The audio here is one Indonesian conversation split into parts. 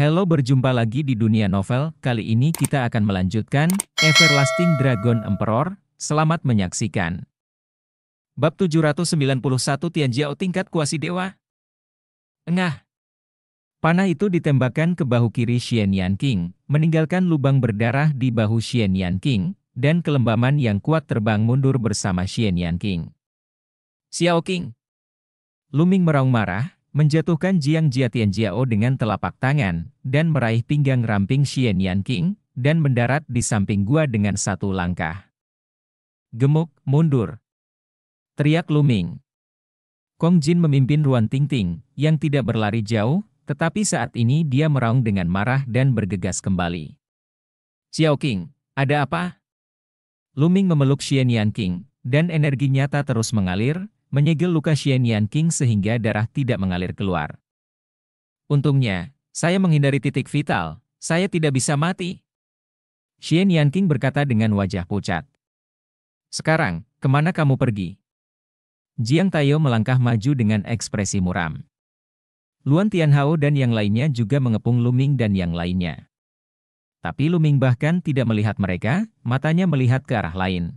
Hello berjumpa lagi di dunia novel, kali ini kita akan melanjutkan Everlasting Dragon Emperor, selamat menyaksikan. Bab 791 Tianjiao tingkat kuasi dewa. Engah. Panah itu ditembakkan ke bahu kiri Xian Yan King, meninggalkan lubang berdarah di bahu Xian Yan King, dan kelembaman yang kuat terbang mundur bersama Xian Yan King. Xiao King. Luming meraung marah, menjatuhkan Jiang Jiatian Jiao dengan telapak tangan, dan meraih pinggang ramping Xian Yanqing dan mendarat di samping gua dengan satu langkah. Gemuk, mundur. Teriak Luming. Kong Jin memimpin Ruan Ting Ting, yang tidak berlari jauh, tetapi saat ini dia meraung dengan marah dan bergegas kembali. Xiao King, ada apa? Luming memeluk Xian Yanqing dan energi nyata terus mengalir, menyegel luka Yan King sehingga darah tidak mengalir keluar. Untungnya, saya menghindari titik vital, saya tidak bisa mati. Yan King berkata dengan wajah pucat. Sekarang, kemana kamu pergi? Jiang Tayo melangkah maju dengan ekspresi muram. Luan Tianhao dan yang lainnya juga mengepung Luming dan yang lainnya. Tapi Luming bahkan tidak melihat mereka, matanya melihat ke arah lain.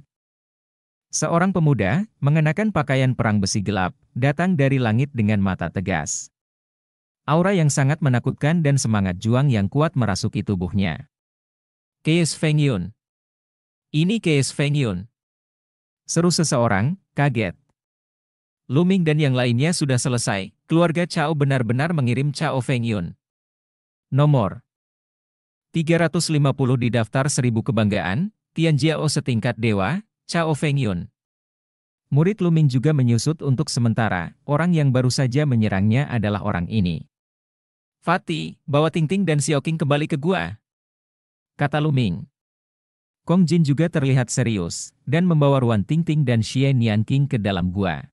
Seorang pemuda, mengenakan pakaian perang besi gelap, datang dari langit dengan mata tegas. Aura yang sangat menakutkan dan semangat juang yang kuat merasuki tubuhnya. Keis Feng Yun. Ini Keis Feng Yun. Seru seseorang, kaget. Luming dan yang lainnya sudah selesai, keluarga Chao benar-benar mengirim Chao Feng Yun. Nomor 350 di daftar seribu kebanggaan, Tian Jiao setingkat dewa, Chao Feng Yun. Murid Luming juga menyusut untuk sementara, orang yang baru saja menyerangnya adalah orang ini. Fatih, bawa Ting dan Xiaoqing kembali ke gua. Kata Luming. Kong Jin juga terlihat serius, dan membawa Ruan Ting dan Xie Nianqing ke dalam gua.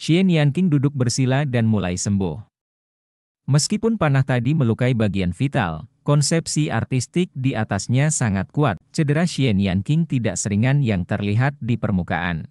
Xie Nianqing duduk bersila dan mulai sembuh. Meskipun panah tadi melukai bagian vital, konsepsi artistik di atasnya sangat kuat, cedera Shen Yan tidak seringan yang terlihat di permukaan.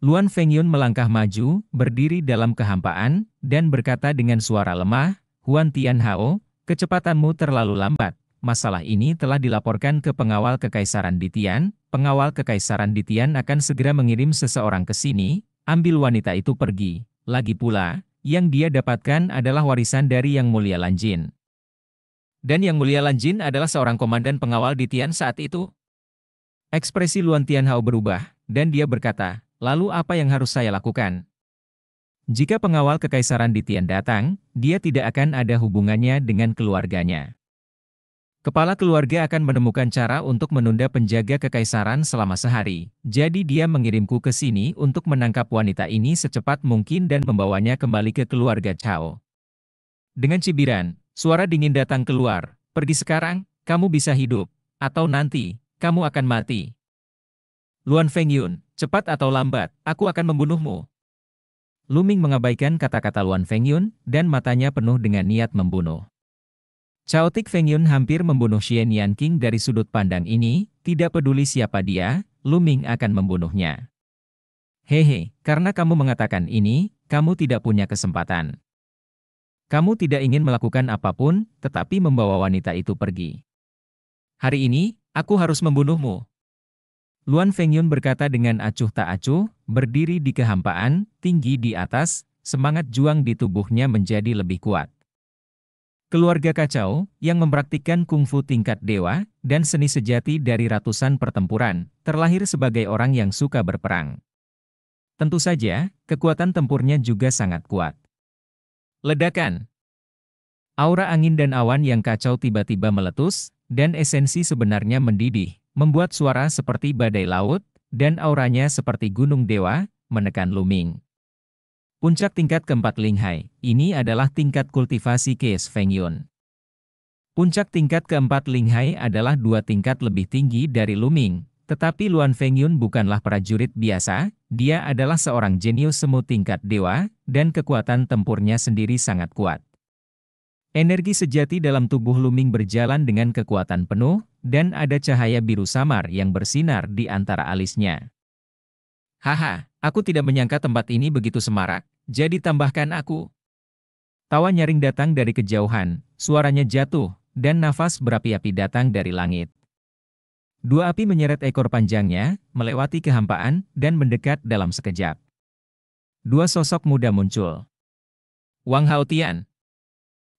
Luan Fengyun melangkah maju, berdiri dalam kehampaan, dan berkata dengan suara lemah, Huan Tian Hao, kecepatanmu terlalu lambat. Masalah ini telah dilaporkan ke pengawal kekaisaran Ditian, pengawal kekaisaran Ditian akan segera mengirim seseorang ke sini, ambil wanita itu pergi. Lagi pula, yang dia dapatkan adalah warisan dari Yang Mulia Lanjin dan Yang Mulia Lan Jin adalah seorang komandan pengawal di Tian saat itu. Ekspresi Luan Hao berubah, dan dia berkata, lalu apa yang harus saya lakukan? Jika pengawal kekaisaran di Tian datang, dia tidak akan ada hubungannya dengan keluarganya. Kepala keluarga akan menemukan cara untuk menunda penjaga kekaisaran selama sehari, jadi dia mengirimku ke sini untuk menangkap wanita ini secepat mungkin dan membawanya kembali ke keluarga Chao. Dengan cibiran, Suara dingin datang keluar. Pergi sekarang, kamu bisa hidup. Atau nanti, kamu akan mati. Luan Feng Yun, cepat atau lambat, aku akan membunuhmu. Luming mengabaikan kata-kata Luan Feng Yun, dan matanya penuh dengan niat membunuh. Chaotic Feng Yun hampir membunuh Xian Yan King dari sudut pandang ini, tidak peduli siapa dia, Luming akan membunuhnya. Hehe, karena kamu mengatakan ini, kamu tidak punya kesempatan. Kamu tidak ingin melakukan apapun, tetapi membawa wanita itu pergi. Hari ini, aku harus membunuhmu. Luan Fengyun berkata dengan acuh tak acuh, berdiri di kehampaan, tinggi di atas, semangat juang di tubuhnya menjadi lebih kuat. Keluarga kacau, yang mempraktikkan kungfu tingkat dewa, dan seni sejati dari ratusan pertempuran, terlahir sebagai orang yang suka berperang. Tentu saja, kekuatan tempurnya juga sangat kuat. Ledakan Aura angin dan awan yang kacau tiba-tiba meletus, dan esensi sebenarnya mendidih, membuat suara seperti badai laut, dan auranya seperti gunung dewa, menekan Luming. Puncak tingkat keempat Linghai, ini adalah tingkat kultivasi Kies Feng Yun. Puncak tingkat keempat Linghai adalah dua tingkat lebih tinggi dari Luming, tetapi Luan Fengyun bukanlah prajurit biasa, dia adalah seorang jenius semu tingkat dewa, dan kekuatan tempurnya sendiri sangat kuat. Energi sejati dalam tubuh Luming berjalan dengan kekuatan penuh, dan ada cahaya biru samar yang bersinar di antara alisnya. Haha, aku tidak menyangka tempat ini begitu semarak, jadi tambahkan aku. Tawa nyaring datang dari kejauhan, suaranya jatuh, dan nafas berapi-api datang dari langit. Dua api menyeret ekor panjangnya, melewati kehampaan, dan mendekat dalam sekejap. Dua sosok muda muncul. Wang Haotian.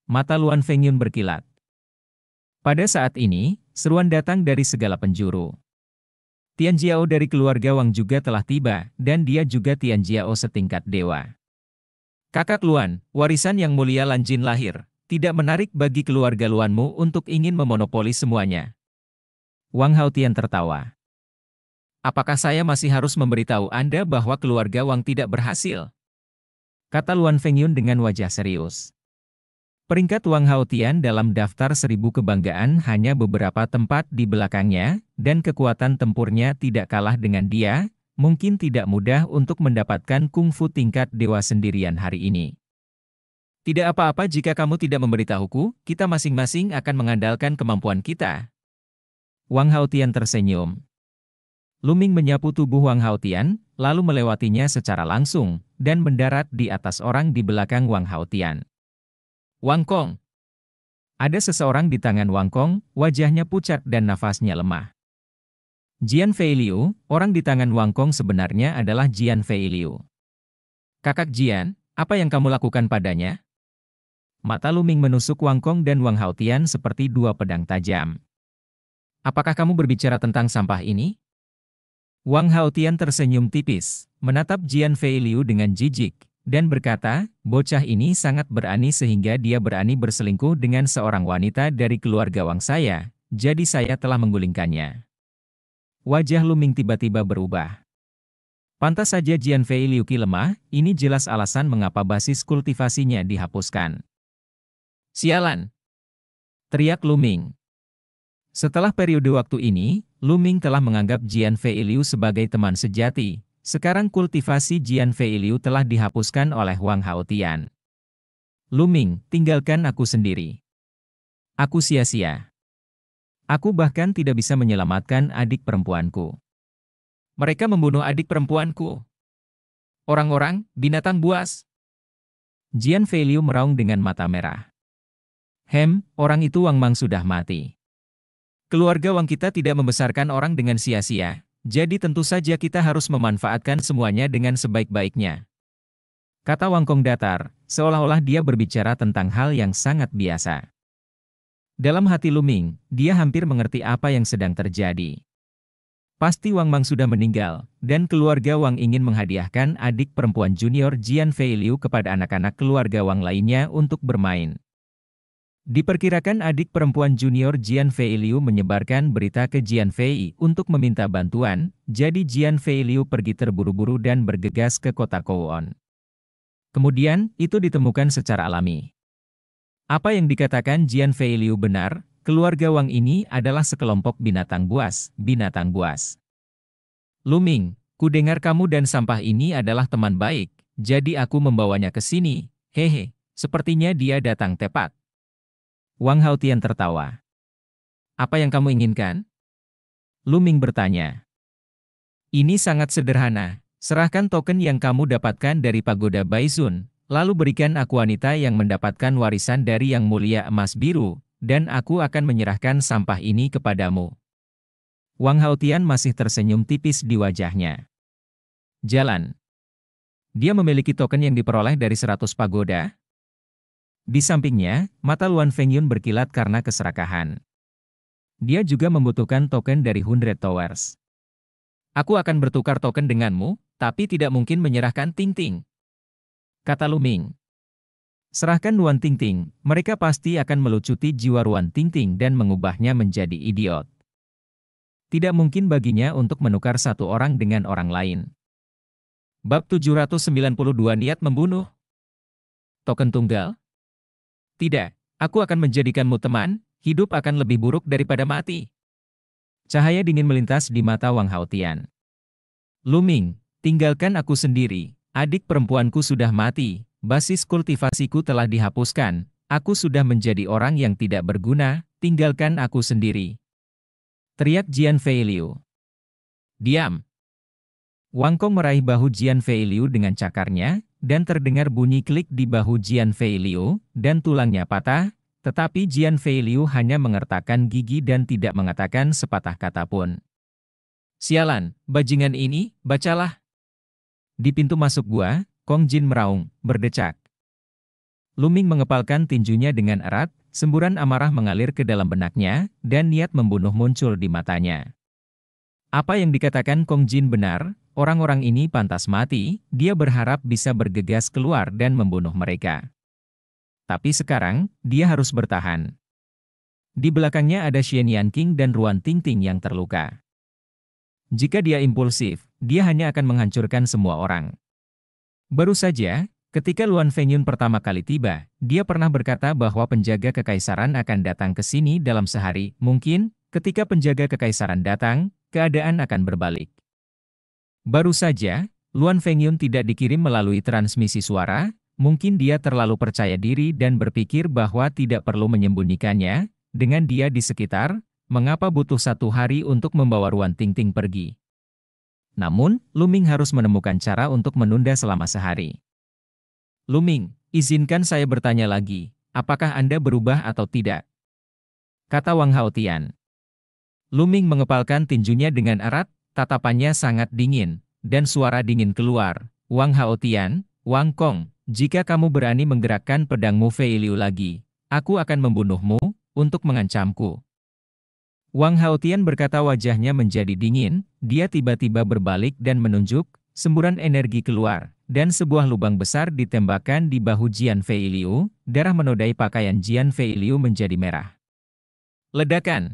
Mata Luan Fengyun berkilat. Pada saat ini, seruan datang dari segala penjuru. Tian Jiao dari keluarga Wang juga telah tiba, dan dia juga Tian Jiao setingkat dewa. Kakak Luan, warisan yang mulia Lan Jin lahir, tidak menarik bagi keluarga Luanmu untuk ingin memonopoli semuanya. Wang Haotian tertawa. Apakah saya masih harus memberitahu Anda bahwa keluarga Wang tidak berhasil? Kata Luan Fengyun dengan wajah serius. Peringkat Wang Haotian dalam daftar seribu kebanggaan hanya beberapa tempat di belakangnya, dan kekuatan tempurnya tidak kalah dengan dia, mungkin tidak mudah untuk mendapatkan kungfu tingkat dewa sendirian hari ini. Tidak apa-apa jika kamu tidak memberitahuku, kita masing-masing akan mengandalkan kemampuan kita, Wang Haotian tersenyum. Luming menyapu tubuh Wang Haotian, lalu melewatinya secara langsung, dan mendarat di atas orang di belakang Wang Haotian. Wang Kong. Ada seseorang di tangan Wang Kong, wajahnya pucat dan nafasnya lemah. Jian Fei Liu, orang di tangan Wang Kong sebenarnya adalah Jian Fei Liu. Kakak Jian, apa yang kamu lakukan padanya? Mata Luming menusuk Wang Kong dan Wang Haotian seperti dua pedang tajam. Apakah kamu berbicara tentang sampah ini? Wang Haotian tersenyum tipis, menatap Jian Fei Liu dengan jijik, dan berkata, bocah ini sangat berani sehingga dia berani berselingkuh dengan seorang wanita dari keluarga Wang saya, jadi saya telah menggulingkannya. Wajah Lu Ming tiba-tiba berubah. Pantas saja Jian Fei Liu Ki lemah, ini jelas alasan mengapa basis kultivasinya dihapuskan. Sialan! Teriak Lu Ming. Setelah periode waktu ini, Luming telah menganggap Jian Fei Liu sebagai teman sejati. Sekarang kultivasi Jian Fei Liu telah dihapuskan oleh Wang Haotian. Luming, tinggalkan aku sendiri. Aku sia-sia. Aku bahkan tidak bisa menyelamatkan adik perempuanku. Mereka membunuh adik perempuanku. Orang-orang, binatang buas. Jian Fei Liu meraung dengan mata merah. Hem, orang itu Wang Mang sudah mati. Keluarga Wang kita tidak membesarkan orang dengan sia-sia, jadi tentu saja kita harus memanfaatkan semuanya dengan sebaik-baiknya. Kata Wang Kong Datar, seolah-olah dia berbicara tentang hal yang sangat biasa. Dalam hati Luming, dia hampir mengerti apa yang sedang terjadi. Pasti Wang Mang sudah meninggal, dan keluarga Wang ingin menghadiahkan adik perempuan junior Jian Fei Liu kepada anak-anak keluarga Wang lainnya untuk bermain. Diperkirakan adik perempuan junior Jian Fei Liu menyebarkan berita ke Jian Fei untuk meminta bantuan, jadi Jian Fei Liu pergi terburu-buru dan bergegas ke kota Kowon. Kemudian, itu ditemukan secara alami. Apa yang dikatakan Jian Fei Liu benar, keluarga Wang ini adalah sekelompok binatang buas, binatang buas. Luming, ku dengar kamu dan sampah ini adalah teman baik, jadi aku membawanya ke sini, hehe, sepertinya dia datang tepat. Wang Haotian tertawa. Apa yang kamu inginkan? Lu Ming bertanya. Ini sangat sederhana. Serahkan token yang kamu dapatkan dari pagoda Baizun, lalu berikan aku wanita yang mendapatkan warisan dari yang mulia emas biru, dan aku akan menyerahkan sampah ini kepadamu. Wang Haotian masih tersenyum tipis di wajahnya. Jalan. Dia memiliki token yang diperoleh dari 100 pagoda, di sampingnya, mata Luan Fengyun berkilat karena keserakahan. Dia juga membutuhkan token dari Hundred Towers. Aku akan bertukar token denganmu, tapi tidak mungkin menyerahkan Ting Ting. Kata Luming. Serahkan Luan Ting Ting, mereka pasti akan melucuti jiwa Luan Ting Ting dan mengubahnya menjadi idiot. Tidak mungkin baginya untuk menukar satu orang dengan orang lain. Bab 792 Niat Membunuh Token Tunggal tidak, aku akan menjadikanmu teman, hidup akan lebih buruk daripada mati. Cahaya dingin melintas di mata Wang Haotian. Luming, tinggalkan aku sendiri. Adik perempuanku sudah mati, basis kultivasiku telah dihapuskan. Aku sudah menjadi orang yang tidak berguna, tinggalkan aku sendiri. Teriak Jian Fei Liu. Diam. Wang Kong meraih bahu Jian Fei Liu dengan cakarnya, dan terdengar bunyi klik di bahu Jian Fei Liu, dan tulangnya patah, tetapi Jian Fei Liu hanya mengertakkan gigi dan tidak mengatakan sepatah kata pun. Sialan, bajingan ini, bacalah. Di pintu masuk gua, Kong Jin meraung, berdecak. Luming mengepalkan tinjunya dengan erat, semburan amarah mengalir ke dalam benaknya, dan niat membunuh muncul di matanya. Apa yang dikatakan Kong Jin benar, orang-orang ini pantas mati, dia berharap bisa bergegas keluar dan membunuh mereka. Tapi sekarang, dia harus bertahan. Di belakangnya ada Shen Yan King dan Ruan Ting Ting yang terluka. Jika dia impulsif, dia hanya akan menghancurkan semua orang. Baru saja, ketika Luan Fengyun pertama kali tiba, dia pernah berkata bahwa penjaga kekaisaran akan datang ke sini dalam sehari. Mungkin, ketika penjaga kekaisaran datang, keadaan akan berbalik. Baru saja, Luan Fengyun tidak dikirim melalui transmisi suara, mungkin dia terlalu percaya diri dan berpikir bahwa tidak perlu menyembunyikannya, dengan dia di sekitar, mengapa butuh satu hari untuk membawa Ruan Ting pergi. Namun, Luming harus menemukan cara untuk menunda selama sehari. Luming, izinkan saya bertanya lagi, apakah Anda berubah atau tidak? Kata Wang Haotian. Luming mengepalkan tinjunya dengan erat, Tatapannya sangat dingin, dan suara dingin keluar. Wang Haotian, Wang Kong, jika kamu berani menggerakkan pedangmu Fei Liu lagi, aku akan membunuhmu untuk mengancamku. Wang Haotian berkata wajahnya menjadi dingin, dia tiba-tiba berbalik dan menunjuk, semburan energi keluar, dan sebuah lubang besar ditembakkan di bahu Jian Fei Liu, darah menodai pakaian Jian Fei Liu menjadi merah. Ledakan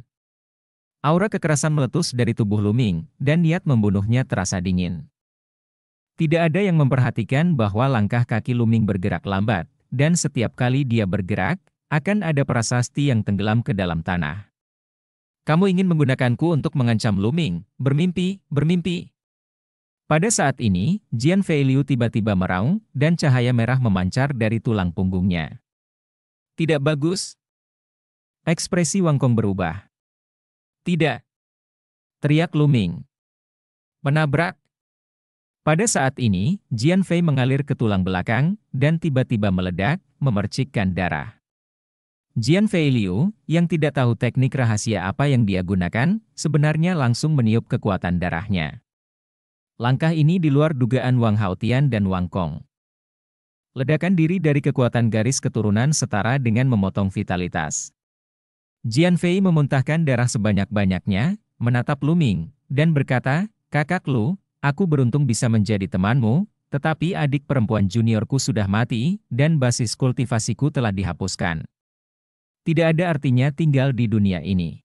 Aura kekerasan meletus dari tubuh Luming, dan niat membunuhnya terasa dingin. Tidak ada yang memperhatikan bahwa langkah kaki Luming bergerak lambat, dan setiap kali dia bergerak, akan ada prasasti yang tenggelam ke dalam tanah. Kamu ingin menggunakanku untuk mengancam Luming, bermimpi, bermimpi. Pada saat ini, Jian Liu tiba-tiba meraung, dan cahaya merah memancar dari tulang punggungnya. Tidak bagus. Ekspresi Wang Kong berubah. Tidak. Teriak Luming. Menabrak. Pada saat ini, Jian Fei mengalir ke tulang belakang, dan tiba-tiba meledak, memercikkan darah. Jian Fei Liu, yang tidak tahu teknik rahasia apa yang dia gunakan, sebenarnya langsung meniup kekuatan darahnya. Langkah ini di luar dugaan Wang Haotian dan Wang Kong. Ledakan diri dari kekuatan garis keturunan setara dengan memotong vitalitas. Jian Fei memuntahkan darah sebanyak-banyaknya, menatap Luming, dan berkata, Kakak Lu, aku beruntung bisa menjadi temanmu, tetapi adik perempuan juniorku sudah mati, dan basis kultivasiku telah dihapuskan. Tidak ada artinya tinggal di dunia ini.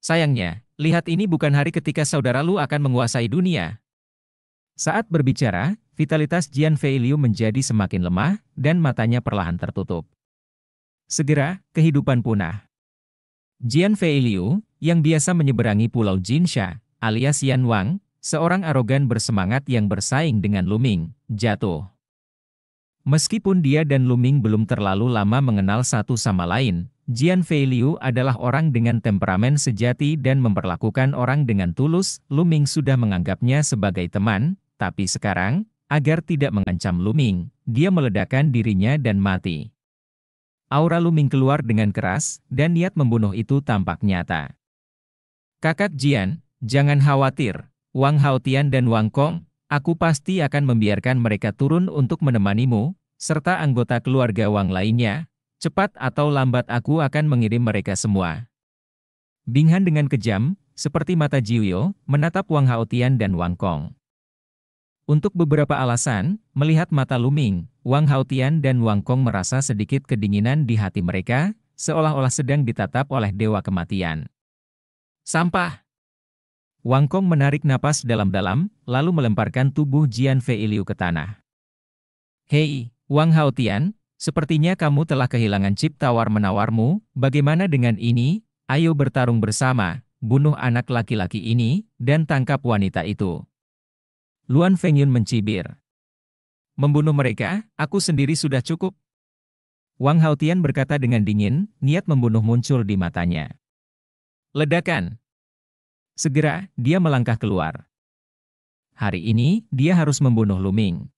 Sayangnya, lihat ini bukan hari ketika saudara Lu akan menguasai dunia. Saat berbicara, vitalitas Jian Fei Liu menjadi semakin lemah, dan matanya perlahan tertutup. Segera, kehidupan punah. Jian Fei Liu, yang biasa menyeberangi Pulau Jinsha, alias Yan Wang, seorang arogan bersemangat yang bersaing dengan Luming, jatuh. Meskipun dia dan Luming belum terlalu lama mengenal satu sama lain, Jian Fei Liu adalah orang dengan temperamen sejati dan memperlakukan orang dengan tulus. Luming sudah menganggapnya sebagai teman, tapi sekarang, agar tidak mengancam Luming, dia meledakkan dirinya dan mati. Aura Luming keluar dengan keras, dan niat membunuh itu tampak nyata. Kakak Jian, jangan khawatir, Wang Haotian dan Wang Kong, aku pasti akan membiarkan mereka turun untuk menemanimu, serta anggota keluarga Wang lainnya, cepat atau lambat aku akan mengirim mereka semua. Binghan dengan kejam, seperti mata Jiuyo, menatap Wang Haotian dan Wang Kong. Untuk beberapa alasan, melihat mata Luming, Wang Haotian dan Wang Kong merasa sedikit kedinginan di hati mereka, seolah-olah sedang ditatap oleh dewa kematian. Sampah! Wang Kong menarik napas dalam-dalam, lalu melemparkan tubuh Jian Fei Liu ke tanah. Hei, Wang Haotian, sepertinya kamu telah kehilangan chip tawar-menawarmu, bagaimana dengan ini? Ayo bertarung bersama, bunuh anak laki-laki ini, dan tangkap wanita itu. Luan Fengyun mencibir. Membunuh mereka, aku sendiri sudah cukup. Wang Haotian berkata dengan dingin, niat membunuh muncul di matanya. Ledakan. Segera, dia melangkah keluar. Hari ini, dia harus membunuh Luming.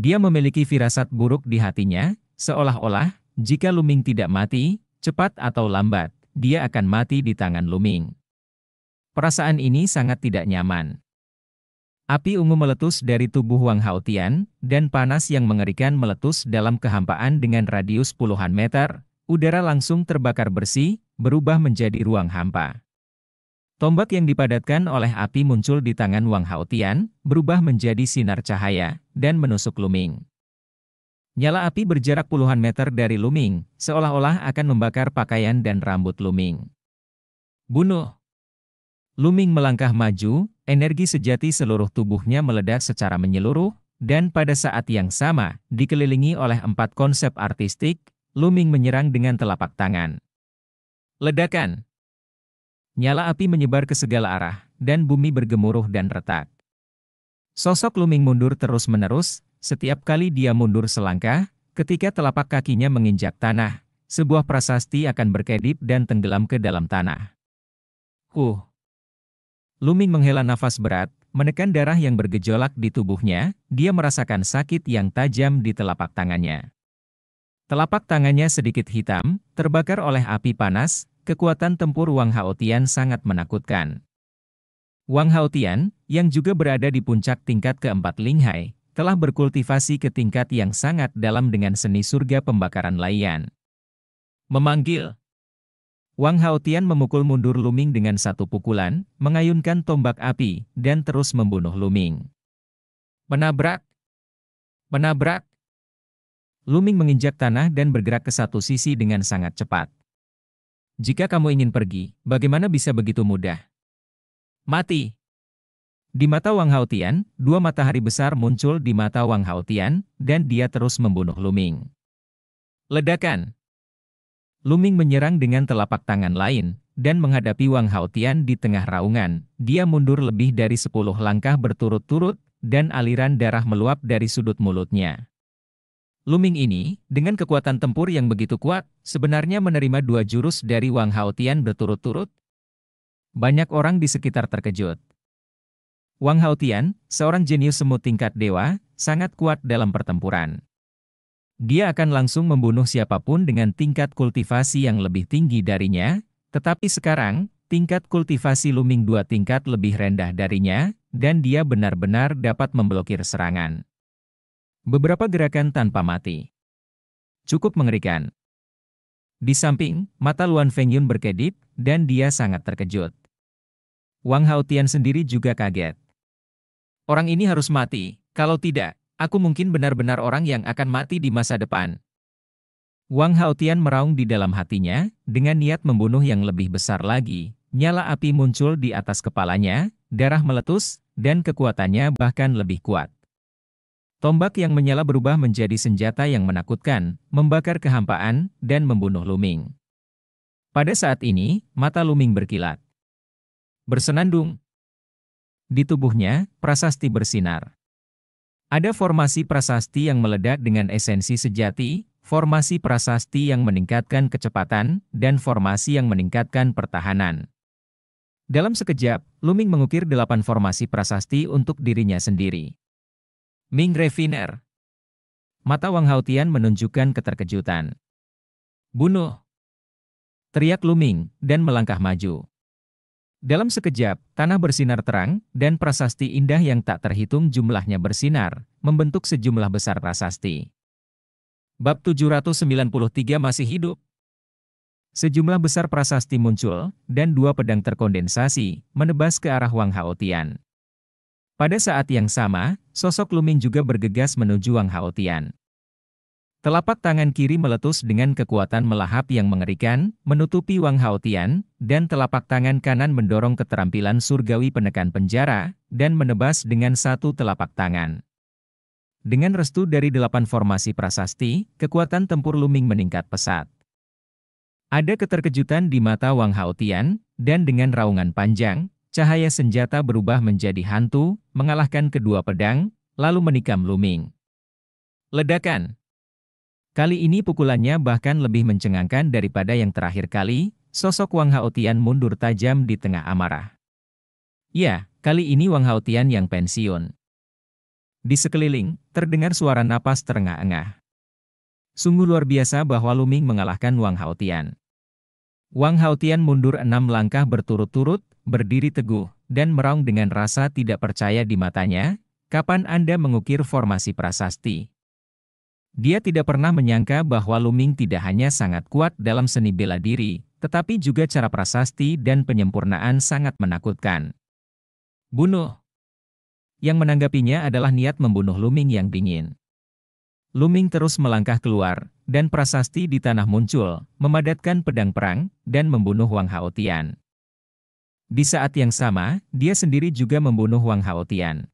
Dia memiliki firasat buruk di hatinya, seolah-olah, jika Luming tidak mati, cepat atau lambat, dia akan mati di tangan Luming. Perasaan ini sangat tidak nyaman. Api ungu meletus dari tubuh Wang Haotian, dan panas yang mengerikan meletus dalam kehampaan dengan radius puluhan meter, udara langsung terbakar bersih, berubah menjadi ruang hampa. Tombak yang dipadatkan oleh api muncul di tangan Wang Haotian, berubah menjadi sinar cahaya, dan menusuk Luming. Nyala api berjarak puluhan meter dari Luming, seolah-olah akan membakar pakaian dan rambut Luming. Bunuh! Luming melangkah maju, energi sejati seluruh tubuhnya meledak secara menyeluruh, dan pada saat yang sama, dikelilingi oleh empat konsep artistik, Luming menyerang dengan telapak tangan. Ledakan Nyala api menyebar ke segala arah, dan bumi bergemuruh dan retak. Sosok Luming mundur terus-menerus, setiap kali dia mundur selangkah, ketika telapak kakinya menginjak tanah, sebuah prasasti akan berkedip dan tenggelam ke dalam tanah. Huh! Luming menghela nafas berat, menekan darah yang bergejolak di tubuhnya, dia merasakan sakit yang tajam di telapak tangannya. Telapak tangannya sedikit hitam, terbakar oleh api panas, kekuatan tempur Wang Haotian sangat menakutkan. Wang Haotian, yang juga berada di puncak tingkat keempat Linghai, telah berkultivasi ke tingkat yang sangat dalam dengan seni surga pembakaran layan. Memanggil Wang Haotian memukul mundur Luming dengan satu pukulan, mengayunkan tombak api, dan terus membunuh Luming. Menabrak! Menabrak! Luming menginjak tanah dan bergerak ke satu sisi dengan sangat cepat. Jika kamu ingin pergi, bagaimana bisa begitu mudah? Mati! Di mata Wang Haotian, dua matahari besar muncul di mata Wang Haotian, dan dia terus membunuh Luming. Ledakan! Luming menyerang dengan telapak tangan lain, dan menghadapi Wang Haotian di tengah raungan. Dia mundur lebih dari 10 langkah berturut-turut, dan aliran darah meluap dari sudut mulutnya. Luming ini, dengan kekuatan tempur yang begitu kuat, sebenarnya menerima dua jurus dari Wang Haotian berturut-turut. Banyak orang di sekitar terkejut. Wang Haotian, seorang jenius semut tingkat dewa, sangat kuat dalam pertempuran dia akan langsung membunuh siapapun dengan tingkat kultivasi yang lebih tinggi darinya, tetapi sekarang, tingkat kultivasi Luming dua tingkat lebih rendah darinya, dan dia benar-benar dapat memblokir serangan. Beberapa gerakan tanpa mati. Cukup mengerikan. Di samping, mata Luan Fengyun berkedip, dan dia sangat terkejut. Wang Haotian sendiri juga kaget. Orang ini harus mati, kalau tidak, Aku mungkin benar-benar orang yang akan mati di masa depan. Wang Haotian meraung di dalam hatinya, dengan niat membunuh yang lebih besar lagi. Nyala api muncul di atas kepalanya, darah meletus, dan kekuatannya bahkan lebih kuat. Tombak yang menyala berubah menjadi senjata yang menakutkan, membakar kehampaan, dan membunuh Luming. Pada saat ini, mata Luming berkilat. Bersenandung. Di tubuhnya, prasasti bersinar. Ada formasi prasasti yang meledak dengan esensi sejati, formasi prasasti yang meningkatkan kecepatan, dan formasi yang meningkatkan pertahanan. Dalam sekejap, Luming mengukir delapan formasi prasasti untuk dirinya sendiri. Ming Refiner Mata Wang Haotian menunjukkan keterkejutan. Bunuh! Teriak Luming, dan melangkah maju. Dalam sekejap, tanah bersinar terang, dan prasasti indah yang tak terhitung jumlahnya bersinar, membentuk sejumlah besar prasasti. Bab 793 masih hidup. Sejumlah besar prasasti muncul, dan dua pedang terkondensasi, menebas ke arah Wang Haotian. Pada saat yang sama, sosok Lumin juga bergegas menuju Wang Haotian. Telapak tangan kiri meletus dengan kekuatan melahap yang mengerikan, menutupi Wang Haotian, dan telapak tangan kanan mendorong keterampilan surgawi penekan penjara, dan menebas dengan satu telapak tangan. Dengan restu dari delapan formasi prasasti, kekuatan tempur Luming meningkat pesat. Ada keterkejutan di mata Wang Haotian, dan dengan raungan panjang, cahaya senjata berubah menjadi hantu, mengalahkan kedua pedang, lalu menikam Luming. Ledakan Kali ini pukulannya bahkan lebih mencengangkan daripada yang terakhir kali, sosok Wang Haotian mundur tajam di tengah amarah. Ya, kali ini Wang Haotian yang pensiun. Di sekeliling, terdengar suara napas terengah-engah. Sungguh luar biasa bahwa Luming mengalahkan Wang Haotian. Wang Haotian mundur enam langkah berturut-turut, berdiri teguh, dan meraung dengan rasa tidak percaya di matanya, kapan Anda mengukir formasi prasasti? Dia tidak pernah menyangka bahwa Luming tidak hanya sangat kuat dalam seni bela diri, tetapi juga cara prasasti dan penyempurnaan sangat menakutkan. Bunuh. Yang menanggapinya adalah niat membunuh Luming yang dingin. Luming terus melangkah keluar, dan prasasti di tanah muncul, memadatkan pedang perang, dan membunuh Wang Haotian. Di saat yang sama, dia sendiri juga membunuh Wang Haotian.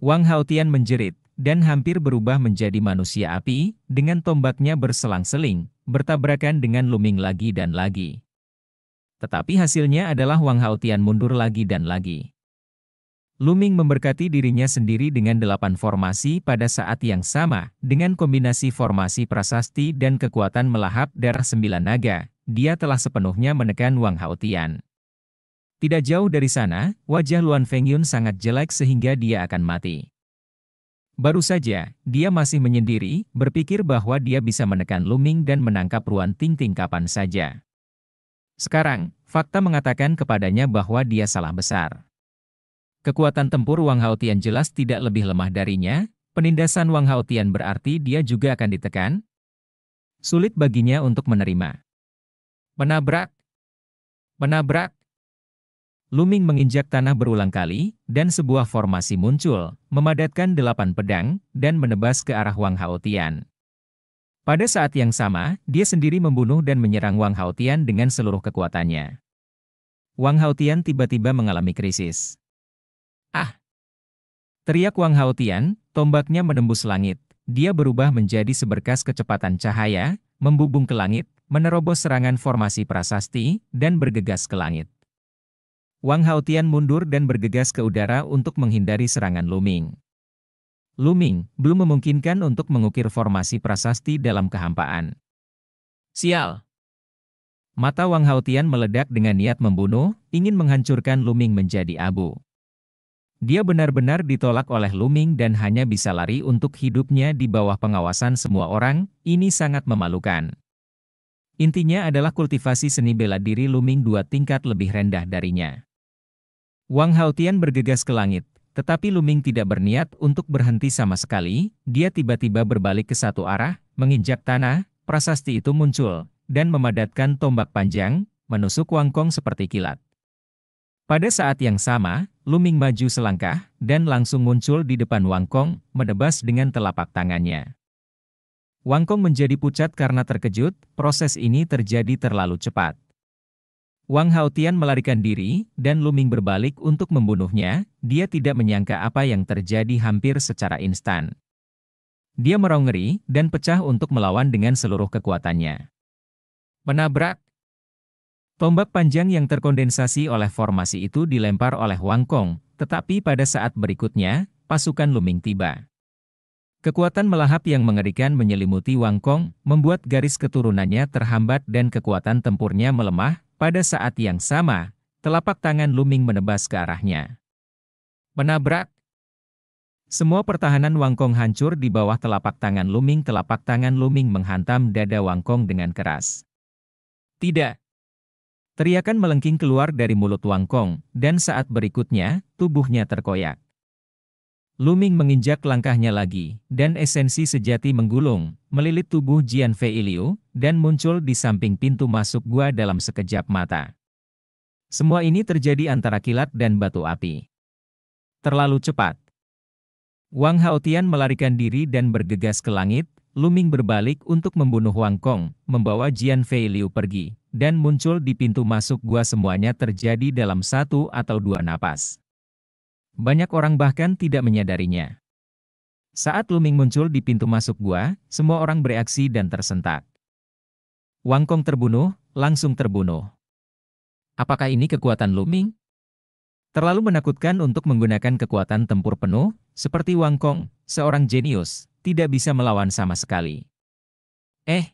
Wang Haotian menjerit, dan hampir berubah menjadi manusia api, dengan tombaknya berselang-seling, bertabrakan dengan Luming lagi dan lagi. Tetapi hasilnya adalah Wang Haotian mundur lagi dan lagi. Luming memberkati dirinya sendiri dengan delapan formasi pada saat yang sama, dengan kombinasi formasi prasasti dan kekuatan melahap darah sembilan naga, dia telah sepenuhnya menekan Wang Haotian. Tidak jauh dari sana, wajah Luan Fengyun sangat jelek sehingga dia akan mati. Baru saja, dia masih menyendiri, berpikir bahwa dia bisa menekan Luming dan menangkap Ruan Tingting kapan saja. Sekarang, fakta mengatakan kepadanya bahwa dia salah besar. Kekuatan tempur Wang Haotian jelas tidak lebih lemah darinya, penindasan Wang Haotian berarti dia juga akan ditekan. Sulit baginya untuk menerima. Menabrak. Menabrak. Luming menginjak tanah berulang kali, dan sebuah formasi muncul, memadatkan delapan pedang, dan menebas ke arah Wang Haotian. Pada saat yang sama, dia sendiri membunuh dan menyerang Wang Haotian dengan seluruh kekuatannya. Wang Haotian tiba-tiba mengalami krisis. Ah! Teriak Wang Haotian, tombaknya menembus langit. Dia berubah menjadi seberkas kecepatan cahaya, membubung ke langit, menerobos serangan formasi prasasti, dan bergegas ke langit. Wang Haotian mundur dan bergegas ke udara untuk menghindari serangan Luming. Luming belum memungkinkan untuk mengukir formasi prasasti dalam kehampaan. Sial! Mata Wang Haotian meledak dengan niat membunuh, ingin menghancurkan Luming menjadi abu. Dia benar-benar ditolak oleh Luming dan hanya bisa lari untuk hidupnya di bawah pengawasan semua orang, ini sangat memalukan. Intinya adalah kultivasi seni bela diri Luming dua tingkat lebih rendah darinya. Wang Haotian bergegas ke langit, tetapi Luming tidak berniat untuk berhenti sama sekali, dia tiba-tiba berbalik ke satu arah, menginjak tanah, prasasti itu muncul, dan memadatkan tombak panjang, menusuk Wang Kong seperti kilat. Pada saat yang sama, Luming maju selangkah, dan langsung muncul di depan Wang Kong, menebas dengan telapak tangannya. Wang Kong menjadi pucat karena terkejut, proses ini terjadi terlalu cepat. Wang Haotian melarikan diri, dan Luming berbalik untuk membunuhnya, dia tidak menyangka apa yang terjadi hampir secara instan. Dia meraung ngeri, dan pecah untuk melawan dengan seluruh kekuatannya. Menabrak. Tombak panjang yang terkondensasi oleh formasi itu dilempar oleh Wang Kong, tetapi pada saat berikutnya, pasukan Luming tiba. Kekuatan melahap yang mengerikan menyelimuti Wang Kong, membuat garis keturunannya terhambat dan kekuatan tempurnya melemah, pada saat yang sama, telapak tangan Luming menebas ke arahnya. Menabrak. Semua pertahanan Wangkong hancur di bawah telapak tangan Luming. Telapak tangan Luming menghantam dada Wangkong dengan keras. Tidak. Teriakan melengking keluar dari mulut Wangkong, dan saat berikutnya, tubuhnya terkoyak. Luming menginjak langkahnya lagi, dan esensi sejati menggulung, melilit tubuh Jian Fei Liu, dan muncul di samping pintu masuk gua dalam sekejap mata. Semua ini terjadi antara kilat dan batu api. Terlalu cepat. Wang Haotian melarikan diri dan bergegas ke langit, Luming berbalik untuk membunuh Wang Kong, membawa Jian Fei Liu pergi, dan muncul di pintu masuk gua semuanya terjadi dalam satu atau dua napas. Banyak orang bahkan tidak menyadarinya. Saat Luming muncul di pintu masuk gua, semua orang bereaksi dan tersentak. Wang Kong terbunuh, langsung terbunuh. Apakah ini kekuatan Luming? Terlalu menakutkan untuk menggunakan kekuatan tempur penuh, seperti Wang Kong, seorang jenius, tidak bisa melawan sama sekali. Eh,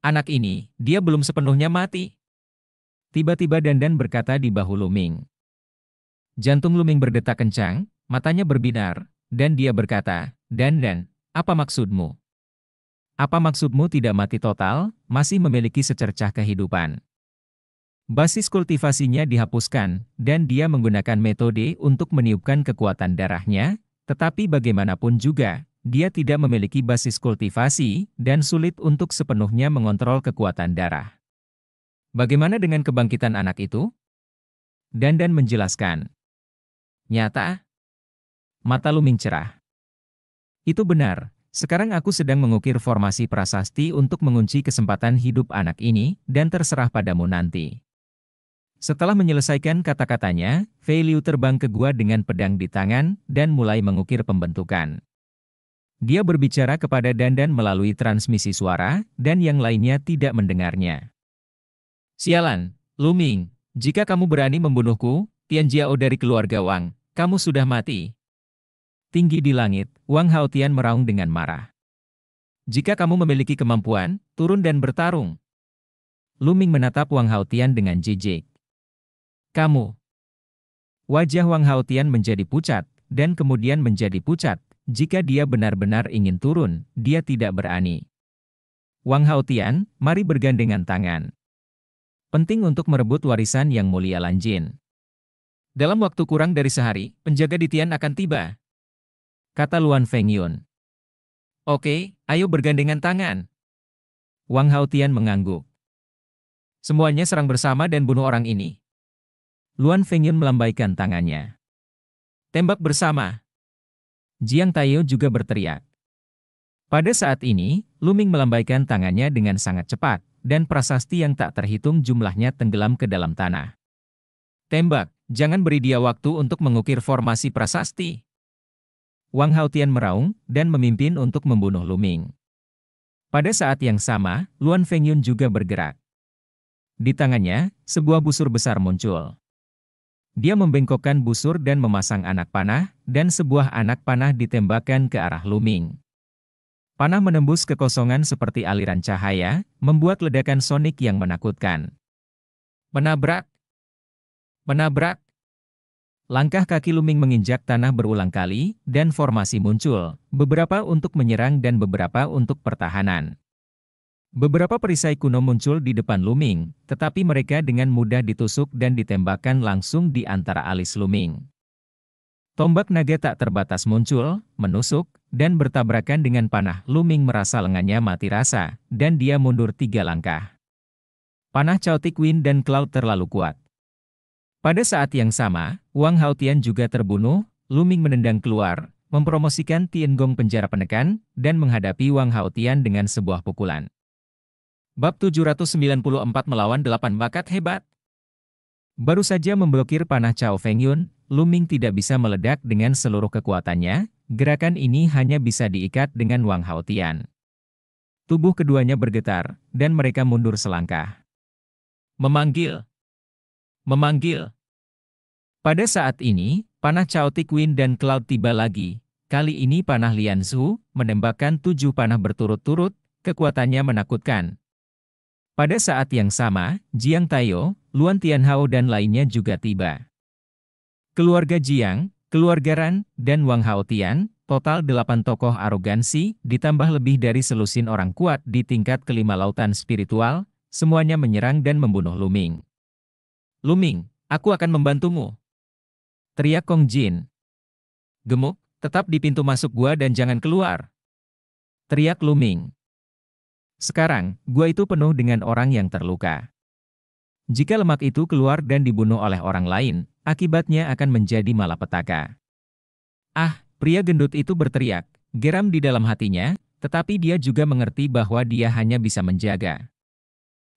anak ini, dia belum sepenuhnya mati. Tiba-tiba Dandan berkata di bahu Luming. Jantung Luming berdetak kencang, matanya berbinar, dan dia berkata, Dandan, apa maksudmu? Apa maksudmu tidak mati total, masih memiliki secercah kehidupan? Basis kultivasinya dihapuskan, dan dia menggunakan metode untuk meniupkan kekuatan darahnya, tetapi bagaimanapun juga, dia tidak memiliki basis kultivasi, dan sulit untuk sepenuhnya mengontrol kekuatan darah. Bagaimana dengan kebangkitan anak itu? Dandan menjelaskan. Nyata? Mata Luming cerah. Itu benar, sekarang aku sedang mengukir formasi prasasti untuk mengunci kesempatan hidup anak ini, dan terserah padamu nanti. Setelah menyelesaikan kata-katanya, Fei Liu terbang ke gua dengan pedang di tangan, dan mulai mengukir pembentukan. Dia berbicara kepada Dandan melalui transmisi suara, dan yang lainnya tidak mendengarnya. Sialan, Luming, jika kamu berani membunuhku, Tian Jiao dari keluarga Wang, kamu sudah mati. Tinggi di langit, Wang Haotian meraung dengan marah. Jika kamu memiliki kemampuan, turun dan bertarung. Luming menatap Wang Haotian dengan jijik. Kamu. Wajah Wang Haotian menjadi pucat, dan kemudian menjadi pucat. Jika dia benar-benar ingin turun, dia tidak berani. Wang Haotian, mari bergandengan tangan. Penting untuk merebut warisan yang mulia Lanjin. Dalam waktu kurang dari sehari, penjaga di Tian akan tiba kata Luan Feng Oke, ayo bergandengan tangan. Wang Haotian mengangguk. Semuanya serang bersama dan bunuh orang ini. Luan Fengyun melambaikan tangannya. Tembak bersama. Jiang Taiyo juga berteriak. Pada saat ini, Luming melambaikan tangannya dengan sangat cepat, dan prasasti yang tak terhitung jumlahnya tenggelam ke dalam tanah. Tembak, jangan beri dia waktu untuk mengukir formasi prasasti. Wang Haotian meraung dan memimpin untuk membunuh Luming. Pada saat yang sama, Luan Fengyun juga bergerak. Di tangannya, sebuah busur besar muncul. Dia membengkokkan busur dan memasang anak panah, dan sebuah anak panah ditembakkan ke arah Luming. Panah menembus kekosongan seperti aliran cahaya, membuat ledakan sonik yang menakutkan. Menabrak! Menabrak! Langkah kaki Luming menginjak tanah berulang kali, dan formasi muncul, beberapa untuk menyerang dan beberapa untuk pertahanan. Beberapa perisai kuno muncul di depan Luming, tetapi mereka dengan mudah ditusuk dan ditembakkan langsung di antara alis Luming. Tombak naga tak terbatas muncul, menusuk, dan bertabrakan dengan panah. Luming merasa lengannya mati rasa, dan dia mundur tiga langkah. Panah Chaotic Wind dan Cloud terlalu kuat. Pada saat yang sama, Wang Haotian juga terbunuh, Luming menendang keluar, mempromosikan Tian Gong penjara penekan, dan menghadapi Wang Haotian dengan sebuah pukulan. Bab 794 melawan 8 bakat hebat. Baru saja memblokir panah Chao Fengyun, Luming tidak bisa meledak dengan seluruh kekuatannya, gerakan ini hanya bisa diikat dengan Wang Haotian. Tubuh keduanya bergetar, dan mereka mundur selangkah. Memanggil. Memanggil. Pada saat ini, panah Chao Tiquin dan Cloud tiba lagi. Kali ini panah Lian Zhu menembakkan tujuh panah berturut-turut, kekuatannya menakutkan. Pada saat yang sama, Jiang Tayo, Luan Tianhao dan lainnya juga tiba. Keluarga Jiang, keluarga Ran, dan Wang Hao Tian, total delapan tokoh arogansi, ditambah lebih dari selusin orang kuat di tingkat kelima lautan spiritual, semuanya menyerang dan membunuh Luming. Luming, aku akan membantumu. Teriak Kong Jin. Gemuk, tetap di pintu masuk gua dan jangan keluar. Teriak Luming. Sekarang, gua itu penuh dengan orang yang terluka. Jika lemak itu keluar dan dibunuh oleh orang lain, akibatnya akan menjadi malapetaka. Ah, pria gendut itu berteriak, geram di dalam hatinya, tetapi dia juga mengerti bahwa dia hanya bisa menjaga.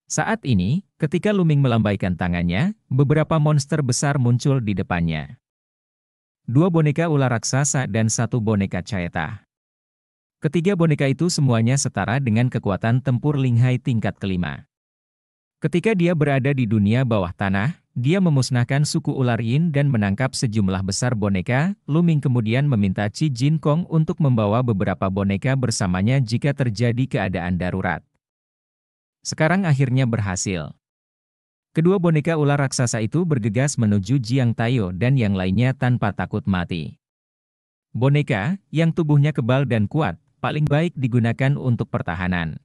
Saat ini, ketika Luming melambaikan tangannya, beberapa monster besar muncul di depannya dua boneka ular raksasa dan satu boneka caeta. Ketiga boneka itu semuanya setara dengan kekuatan tempur Linghai tingkat kelima. Ketika dia berada di dunia bawah tanah, dia memusnahkan suku ular Yin dan menangkap sejumlah besar boneka, Luming kemudian meminta Chi Jin Kong untuk membawa beberapa boneka bersamanya jika terjadi keadaan darurat. Sekarang akhirnya berhasil. Kedua boneka ular raksasa itu bergegas menuju Jiang Tayo dan yang lainnya tanpa takut mati. Boneka, yang tubuhnya kebal dan kuat, paling baik digunakan untuk pertahanan.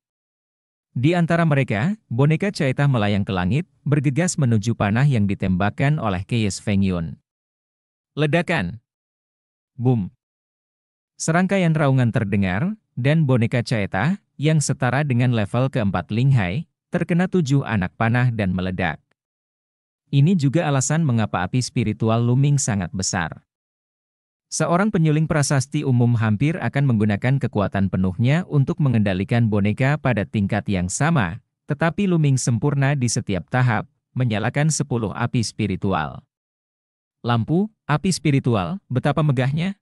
Di antara mereka, boneka Caitah melayang ke langit, bergegas menuju panah yang ditembakkan oleh Keyes Feng Yun. Ledakan! Boom! Serangkaian raungan terdengar, dan boneka Caitah, yang setara dengan level keempat Linghai terkena tujuh anak panah dan meledak. Ini juga alasan mengapa api spiritual Luming sangat besar. Seorang penyuling prasasti umum hampir akan menggunakan kekuatan penuhnya untuk mengendalikan boneka pada tingkat yang sama, tetapi Luming sempurna di setiap tahap, menyalakan sepuluh api spiritual. Lampu, api spiritual, betapa megahnya?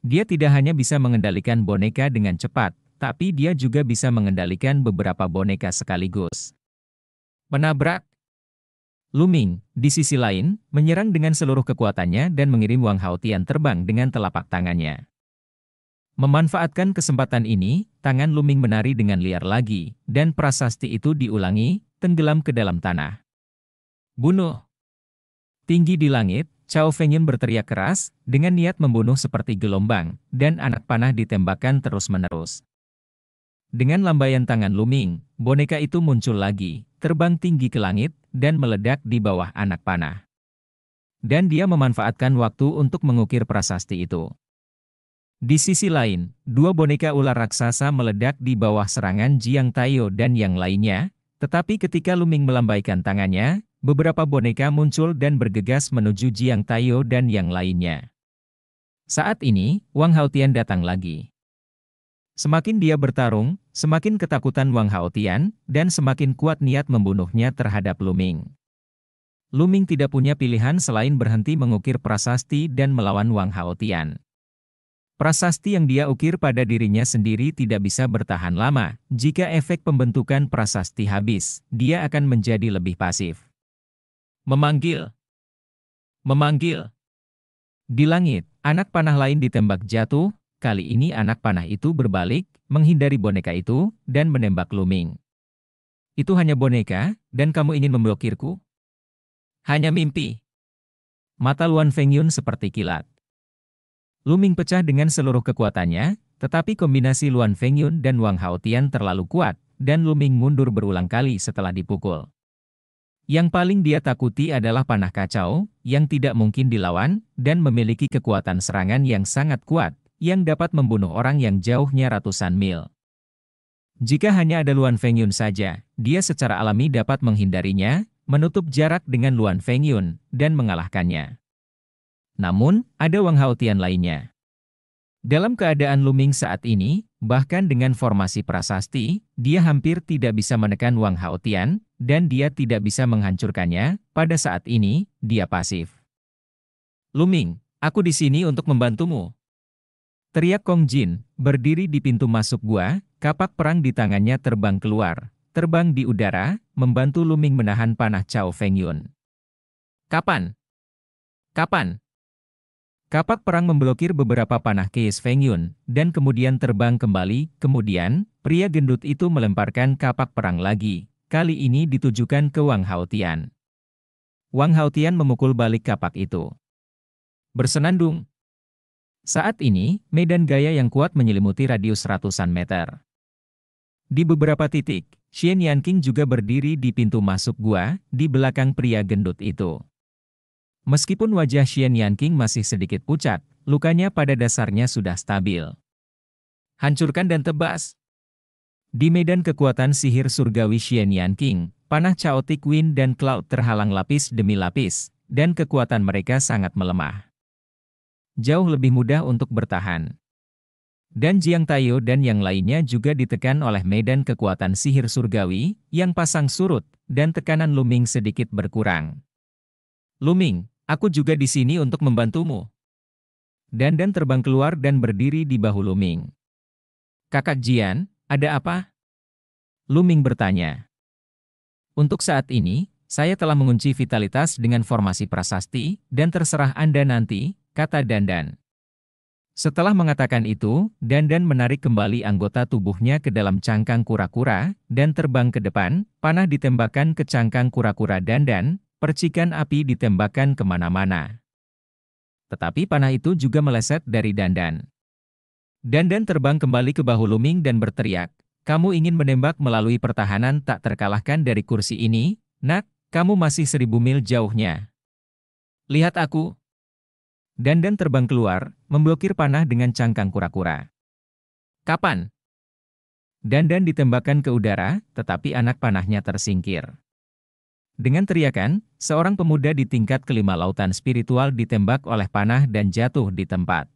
Dia tidak hanya bisa mengendalikan boneka dengan cepat, tapi dia juga bisa mengendalikan beberapa boneka sekaligus. Menabrak Luming, di sisi lain, menyerang dengan seluruh kekuatannya dan mengirim Wang Haotian terbang dengan telapak tangannya. Memanfaatkan kesempatan ini, tangan Luming menari dengan liar lagi, dan prasasti itu diulangi, tenggelam ke dalam tanah. Bunuh! Tinggi di langit, Cao Fengyin berteriak keras, dengan niat membunuh seperti gelombang, dan anak panah ditembakkan terus-menerus. Dengan lambaian tangan Luming, boneka itu muncul lagi, terbang tinggi ke langit, dan meledak di bawah anak panah. Dan dia memanfaatkan waktu untuk mengukir prasasti itu. Di sisi lain, dua boneka ular raksasa meledak di bawah serangan Jiang Taiyo dan yang lainnya, tetapi ketika Luming melambaikan tangannya, beberapa boneka muncul dan bergegas menuju Jiang Taiyo dan yang lainnya. Saat ini, Wang Haotian datang lagi. Semakin dia bertarung, semakin ketakutan Wang Haotian, dan semakin kuat niat membunuhnya terhadap Luming. Luming tidak punya pilihan selain berhenti mengukir prasasti dan melawan Wang Haotian. Prasasti yang dia ukir pada dirinya sendiri tidak bisa bertahan lama, jika efek pembentukan prasasti habis, dia akan menjadi lebih pasif. Memanggil. Memanggil. Di langit, anak panah lain ditembak jatuh, Kali ini anak panah itu berbalik, menghindari boneka itu, dan menembak Luming. Itu hanya boneka, dan kamu ingin memblokirku? Hanya mimpi. Mata Luan Fengyun seperti kilat. Luming pecah dengan seluruh kekuatannya, tetapi kombinasi Luan Fengyun dan Wang Haotian terlalu kuat, dan Luming mundur berulang kali setelah dipukul. Yang paling dia takuti adalah panah kacau, yang tidak mungkin dilawan, dan memiliki kekuatan serangan yang sangat kuat, yang dapat membunuh orang yang jauhnya ratusan mil. Jika hanya ada Luan Fengyun saja, dia secara alami dapat menghindarinya, menutup jarak dengan Luan Fengyun, dan mengalahkannya. Namun, ada Wang Haotian lainnya. Dalam keadaan Luming saat ini, bahkan dengan formasi prasasti, dia hampir tidak bisa menekan Wang Haotian, dan dia tidak bisa menghancurkannya, pada saat ini, dia pasif. Luming, aku di sini untuk membantumu, Teriak Kong Jin, berdiri di pintu masuk gua, kapak perang di tangannya terbang keluar, terbang di udara, membantu Luming menahan panah Chao Feng Yun. Kapan? Kapan? Kapak perang memblokir beberapa panah Keis Feng Yun, dan kemudian terbang kembali, kemudian, pria gendut itu melemparkan kapak perang lagi, kali ini ditujukan ke Wang Haotian. Wang Haotian memukul balik kapak itu. Bersenandung, saat ini, medan gaya yang kuat menyelimuti radius ratusan meter. Di beberapa titik, Xian Yanqing juga berdiri di pintu masuk gua, di belakang pria gendut itu. Meskipun wajah Xian Yanqing masih sedikit pucat, lukanya pada dasarnya sudah stabil. Hancurkan dan tebas. Di medan kekuatan sihir surgawi Xian Yanqing, panah chaotic wind dan cloud terhalang lapis demi lapis, dan kekuatan mereka sangat melemah jauh lebih mudah untuk bertahan. Dan Jiang Tayo dan yang lainnya juga ditekan oleh medan kekuatan sihir surgawi, yang pasang surut, dan tekanan Luming sedikit berkurang. Luming, aku juga di sini untuk membantumu. Dan terbang keluar dan berdiri di bahu Luming. Kakak Jian, ada apa? Luming bertanya. Untuk saat ini, saya telah mengunci vitalitas dengan formasi prasasti, dan terserah Anda nanti, kata Dandan. Setelah mengatakan itu, Dandan menarik kembali anggota tubuhnya ke dalam cangkang kura-kura, dan terbang ke depan, panah ditembakkan ke cangkang kura-kura Dandan, percikan api ditembakkan kemana-mana. Tetapi panah itu juga meleset dari Dandan. Dandan terbang kembali ke bahu Luming dan berteriak, kamu ingin menembak melalui pertahanan tak terkalahkan dari kursi ini, nak, kamu masih seribu mil jauhnya. Lihat aku, Dandan terbang keluar, memblokir panah dengan cangkang kura-kura. Kapan? Dandan ditembakkan ke udara, tetapi anak panahnya tersingkir. Dengan teriakan, seorang pemuda di tingkat kelima lautan spiritual ditembak oleh panah dan jatuh di tempat.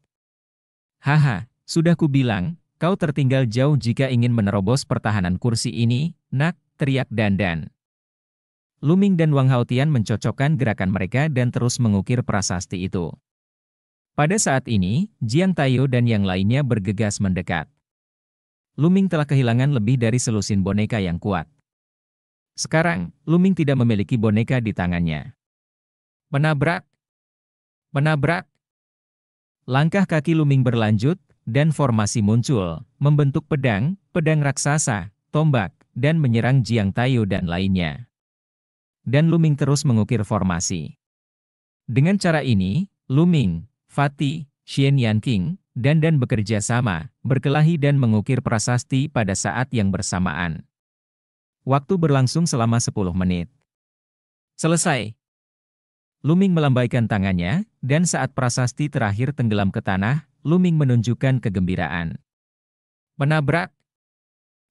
Haha, sudah kubilang, kau tertinggal jauh jika ingin menerobos pertahanan kursi ini, nak, teriak Dandan. Luming dan Wang Haotian mencocokkan gerakan mereka dan terus mengukir prasasti itu. Pada saat ini, Jiang Tayo dan yang lainnya bergegas mendekat. Luming telah kehilangan lebih dari selusin boneka yang kuat. Sekarang, Luming tidak memiliki boneka di tangannya. Menabrak! Menabrak! Langkah kaki Luming berlanjut, dan formasi muncul, membentuk pedang, pedang raksasa, tombak, dan menyerang Jiang Tayo dan lainnya. Dan Luming terus mengukir formasi. Dengan cara ini, Luming, Fatih, Xian Yanqing, dan dan bekerja sama, berkelahi dan mengukir prasasti pada saat yang bersamaan. Waktu berlangsung selama 10 menit. Selesai. Luming melambaikan tangannya, dan saat prasasti terakhir tenggelam ke tanah, Luming menunjukkan kegembiraan. Menabrak.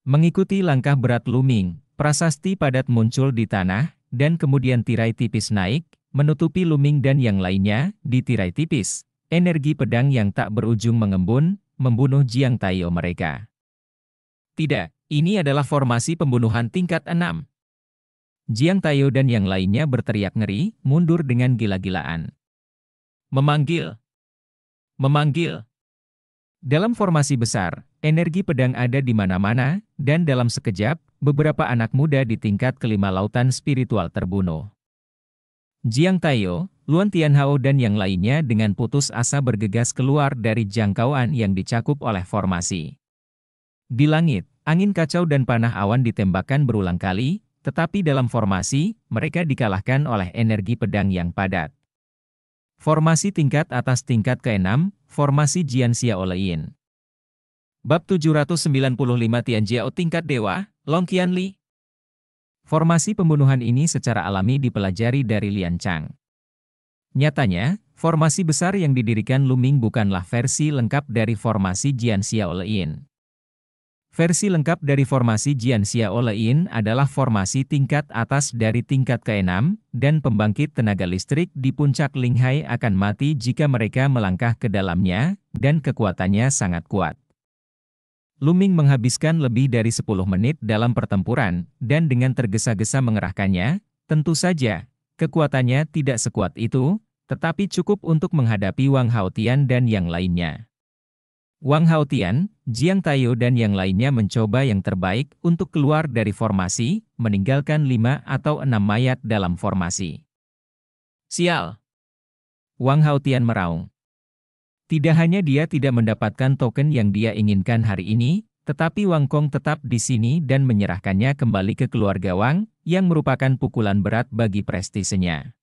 Mengikuti langkah berat Luming, prasasti padat muncul di tanah, dan kemudian tirai tipis naik, menutupi Luming dan yang lainnya, di tirai tipis, Energi pedang yang tak berujung mengembun, membunuh Jiang Taiyo mereka. Tidak, ini adalah formasi pembunuhan tingkat 6. Jiang Taiyo dan yang lainnya berteriak ngeri, mundur dengan gila-gilaan. Memanggil. Memanggil. Dalam formasi besar, energi pedang ada di mana-mana, dan dalam sekejap, beberapa anak muda di tingkat kelima lautan spiritual terbunuh. Jiang Taiyo, Luan Tianhao dan yang lainnya dengan putus asa bergegas keluar dari jangkauan yang dicakup oleh formasi. Di langit, angin kacau dan panah awan ditembakkan berulang kali, tetapi dalam formasi, mereka dikalahkan oleh energi pedang yang padat. Formasi tingkat atas tingkat ke-6, formasi Jian Xiaolein. Bab 795 Tianjiao tingkat dewa, Long Qianli. Formasi pembunuhan ini secara alami dipelajari dari Lian Chang. Nyatanya, formasi besar yang didirikan Luming bukanlah versi lengkap dari formasi Jian Xiaolein. Versi lengkap dari formasi Jian Xiaolein adalah formasi tingkat atas dari tingkat ke-6, dan pembangkit tenaga listrik di puncak Linghai akan mati jika mereka melangkah ke dalamnya, dan kekuatannya sangat kuat. Luming menghabiskan lebih dari 10 menit dalam pertempuran, dan dengan tergesa-gesa mengerahkannya, tentu saja, Kekuatannya tidak sekuat itu, tetapi cukup untuk menghadapi Wang Haotian dan yang lainnya. Wang Haotian, Jiang Tayo dan yang lainnya mencoba yang terbaik untuk keluar dari formasi, meninggalkan lima atau enam mayat dalam formasi. Sial! Wang Haotian meraung. Tidak hanya dia tidak mendapatkan token yang dia inginkan hari ini, tetapi Wang Kong tetap di sini dan menyerahkannya kembali ke keluarga Wang, yang merupakan pukulan berat bagi prestisenya.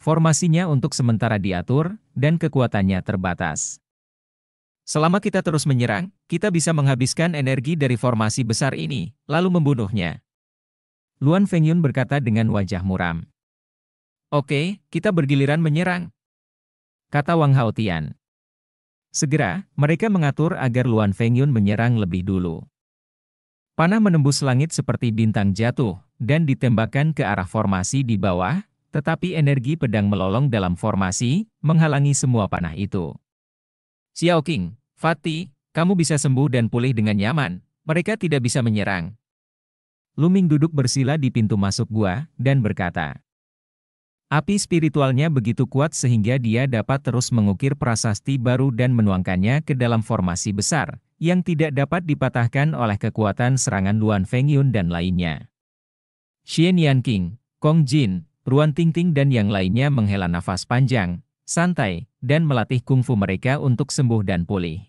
Formasinya untuk sementara diatur, dan kekuatannya terbatas. Selama kita terus menyerang, kita bisa menghabiskan energi dari formasi besar ini, lalu membunuhnya. Luan Fengyun berkata dengan wajah muram. Oke, kita bergiliran menyerang. Kata Wang Haotian. Segera, mereka mengatur agar Luan Fengyun menyerang lebih dulu. Panah menembus langit seperti bintang jatuh, dan ditembakkan ke arah formasi di bawah, tetapi energi pedang melolong dalam formasi, menghalangi semua panah itu. Xiao King, Fatih, kamu bisa sembuh dan pulih dengan nyaman, mereka tidak bisa menyerang. Luming duduk bersila di pintu masuk gua, dan berkata, Api spiritualnya begitu kuat sehingga dia dapat terus mengukir prasasti baru dan menuangkannya ke dalam formasi besar, yang tidak dapat dipatahkan oleh kekuatan serangan Luan Fengyun dan lainnya. Xian Yan King, Kong Jin, Ruan Tingting dan yang lainnya menghela nafas panjang, santai, dan melatih kungfu mereka untuk sembuh dan pulih.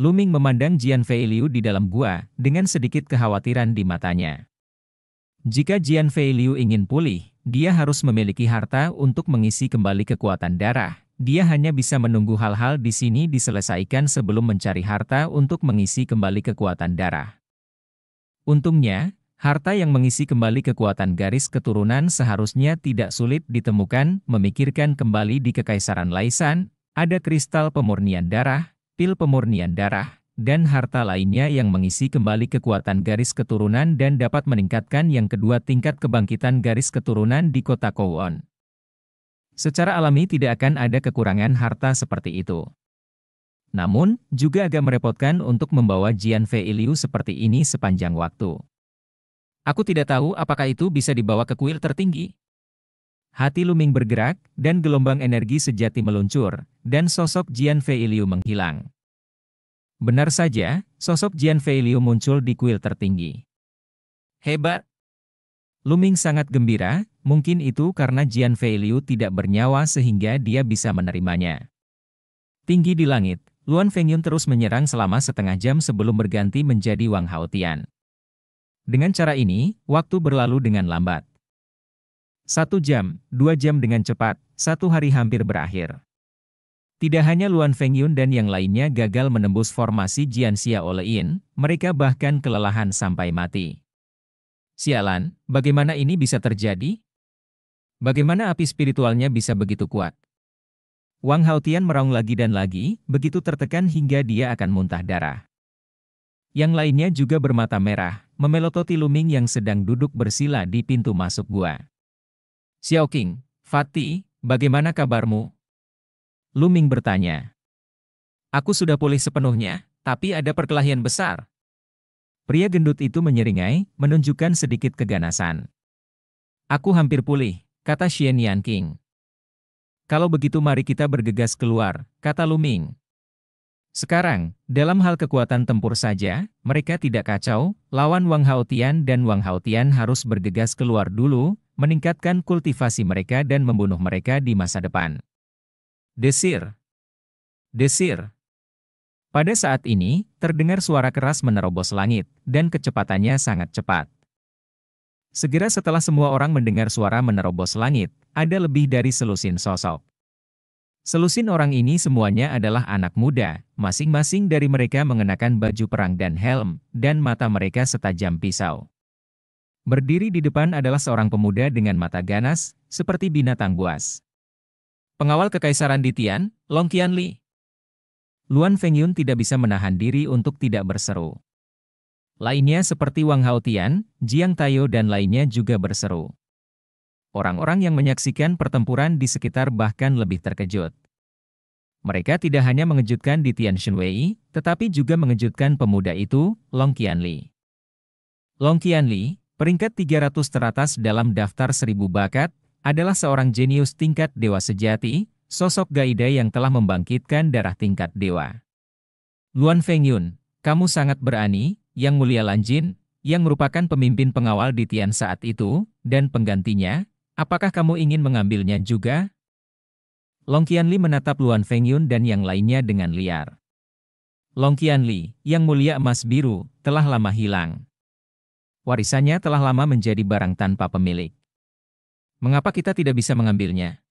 Luming memandang Jian Fei Liu di dalam gua dengan sedikit kekhawatiran di matanya. Jika Jian Fei Liu ingin pulih, dia harus memiliki harta untuk mengisi kembali kekuatan darah. Dia hanya bisa menunggu hal-hal di sini diselesaikan sebelum mencari harta untuk mengisi kembali kekuatan darah. Untungnya, harta yang mengisi kembali kekuatan garis keturunan seharusnya tidak sulit ditemukan, memikirkan kembali di Kekaisaran Laisan, ada kristal pemurnian darah, pil pemurnian darah, dan harta lainnya yang mengisi kembali kekuatan garis keturunan dan dapat meningkatkan yang kedua tingkat kebangkitan garis keturunan di kota Kowon. Secara alami tidak akan ada kekurangan harta seperti itu. Namun, juga agak merepotkan untuk membawa Fei Liu seperti ini sepanjang waktu. Aku tidak tahu apakah itu bisa dibawa ke kuil tertinggi. Hati Luming bergerak, dan gelombang energi sejati meluncur, dan sosok Jian Fei Liu menghilang. Benar saja, sosok Jian Fei Liu muncul di kuil tertinggi. Hebat! Luming sangat gembira, mungkin itu karena Jian Fei Liu tidak bernyawa sehingga dia bisa menerimanya. Tinggi di langit, Luan Fengyun terus menyerang selama setengah jam sebelum berganti menjadi Wang Haotian. Dengan cara ini, waktu berlalu dengan lambat. Satu jam, dua jam dengan cepat, satu hari hampir berakhir. Tidak hanya Luan Fengyun dan yang lainnya gagal menembus formasi Jian Xia Olein, mereka bahkan kelelahan sampai mati. Sialan, bagaimana ini bisa terjadi? Bagaimana api spiritualnya bisa begitu kuat? Wang Haotian meraung lagi dan lagi, begitu tertekan hingga dia akan muntah darah. Yang lainnya juga bermata merah, memelototi Luming yang sedang duduk bersila di pintu masuk gua. Xiaoqing, Fatih, bagaimana kabarmu? Luming bertanya. Aku sudah pulih sepenuhnya, tapi ada perkelahian besar. Pria gendut itu menyeringai, menunjukkan sedikit keganasan. Aku hampir pulih, kata Xian Yan King. Kalau begitu mari kita bergegas keluar, kata Luming. Sekarang, dalam hal kekuatan tempur saja, mereka tidak kacau, lawan Wang Haotian dan Wang Haotian harus bergegas keluar dulu, meningkatkan kultivasi mereka dan membunuh mereka di masa depan. Desir. Desir. Pada saat ini, terdengar suara keras menerobos langit, dan kecepatannya sangat cepat. Segera setelah semua orang mendengar suara menerobos langit, ada lebih dari selusin sosok. Selusin orang ini semuanya adalah anak muda, masing-masing dari mereka mengenakan baju perang dan helm, dan mata mereka setajam pisau. Berdiri di depan adalah seorang pemuda dengan mata ganas, seperti binatang buas. Pengawal Kekaisaran di Tian, Long Qianli. Luan Fengyun tidak bisa menahan diri untuk tidak berseru. Lainnya seperti Wang Haotian, Jiang Tayo dan lainnya juga berseru. Orang-orang yang menyaksikan pertempuran di sekitar bahkan lebih terkejut. Mereka tidak hanya mengejutkan di Tian Shunwei, tetapi juga mengejutkan pemuda itu, Long Qianli. Long Qianli, peringkat 300 teratas dalam daftar 1000 bakat, adalah seorang jenius tingkat dewa sejati, sosok Gaida yang telah membangkitkan darah tingkat dewa. Luan Fengyun, kamu sangat berani, Yang Mulia Lanjin, yang merupakan pemimpin pengawal di Tian saat itu, dan penggantinya, apakah kamu ingin mengambilnya juga? Long Qianli menatap Luan Fengyun dan yang lainnya dengan liar. Long Qianli, yang mulia emas biru, telah lama hilang. Warisannya telah lama menjadi barang tanpa pemilik. Mengapa kita tidak bisa mengambilnya?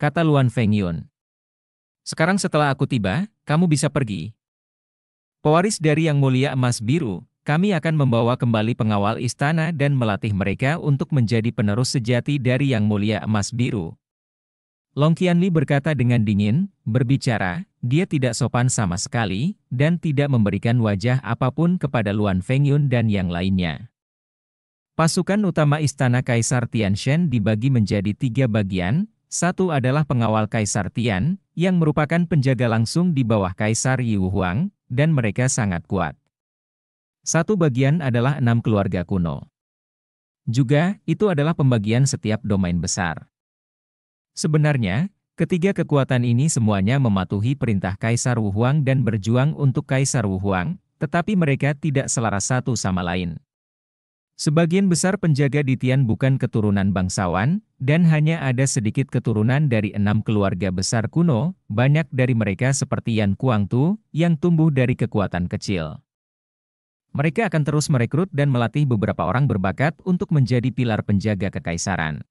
Kata Luan Feng Yun. Sekarang setelah aku tiba, kamu bisa pergi. Pewaris dari Yang Mulia Emas Biru, kami akan membawa kembali pengawal istana dan melatih mereka untuk menjadi penerus sejati dari Yang Mulia Emas Biru. Long Qianli berkata dengan dingin, berbicara, dia tidak sopan sama sekali, dan tidak memberikan wajah apapun kepada Luan Fengyun dan yang lainnya. Pasukan utama Istana Kaisar Shen dibagi menjadi tiga bagian, satu adalah pengawal Kaisar Tian, yang merupakan penjaga langsung di bawah Kaisar Yu Huang, dan mereka sangat kuat. Satu bagian adalah enam keluarga kuno. Juga, itu adalah pembagian setiap domain besar. Sebenarnya, ketiga kekuatan ini semuanya mematuhi perintah Kaisar Wu Huang dan berjuang untuk Kaisar Wu Huang, tetapi mereka tidak selaras satu sama lain. Sebagian besar penjaga di Tian bukan keturunan bangsawan, dan hanya ada sedikit keturunan dari enam keluarga besar kuno, banyak dari mereka seperti Yan Kuangtu, yang tumbuh dari kekuatan kecil. Mereka akan terus merekrut dan melatih beberapa orang berbakat untuk menjadi pilar penjaga kekaisaran.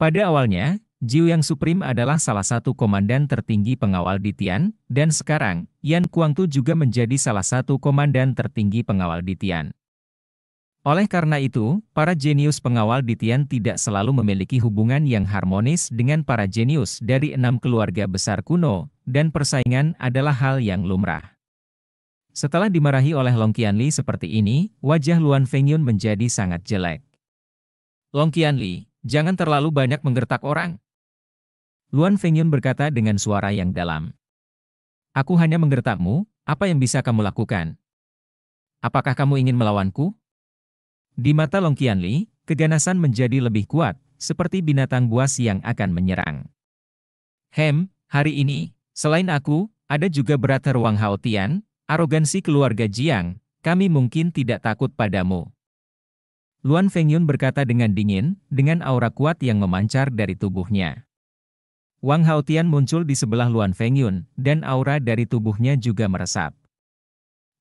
Pada awalnya, Jiu Yang Supreme adalah salah satu komandan tertinggi pengawal di Tian, dan sekarang, Yan Kuangtu juga menjadi salah satu komandan tertinggi pengawal di Tian. Oleh karena itu, para jenius pengawal di Tian tidak selalu memiliki hubungan yang harmonis dengan para jenius dari enam keluarga besar kuno, dan persaingan adalah hal yang lumrah. Setelah dimarahi oleh Long Qianli seperti ini, wajah Luan Fengyun menjadi sangat jelek. Long Qianli, jangan terlalu banyak menggertak orang. Luan Fengyun berkata dengan suara yang dalam. Aku hanya menggertakmu, apa yang bisa kamu lakukan? Apakah kamu ingin melawanku? Di mata Long Qianli, keganasan menjadi lebih kuat, seperti binatang buas yang akan menyerang. Hem, hari ini, selain aku, ada juga berata ruang Haotian, arogansi keluarga Jiang, kami mungkin tidak takut padamu. Luan Fengyun berkata dengan dingin, dengan aura kuat yang memancar dari tubuhnya. Wang Haotian muncul di sebelah Luan Fengyun, dan aura dari tubuhnya juga meresap.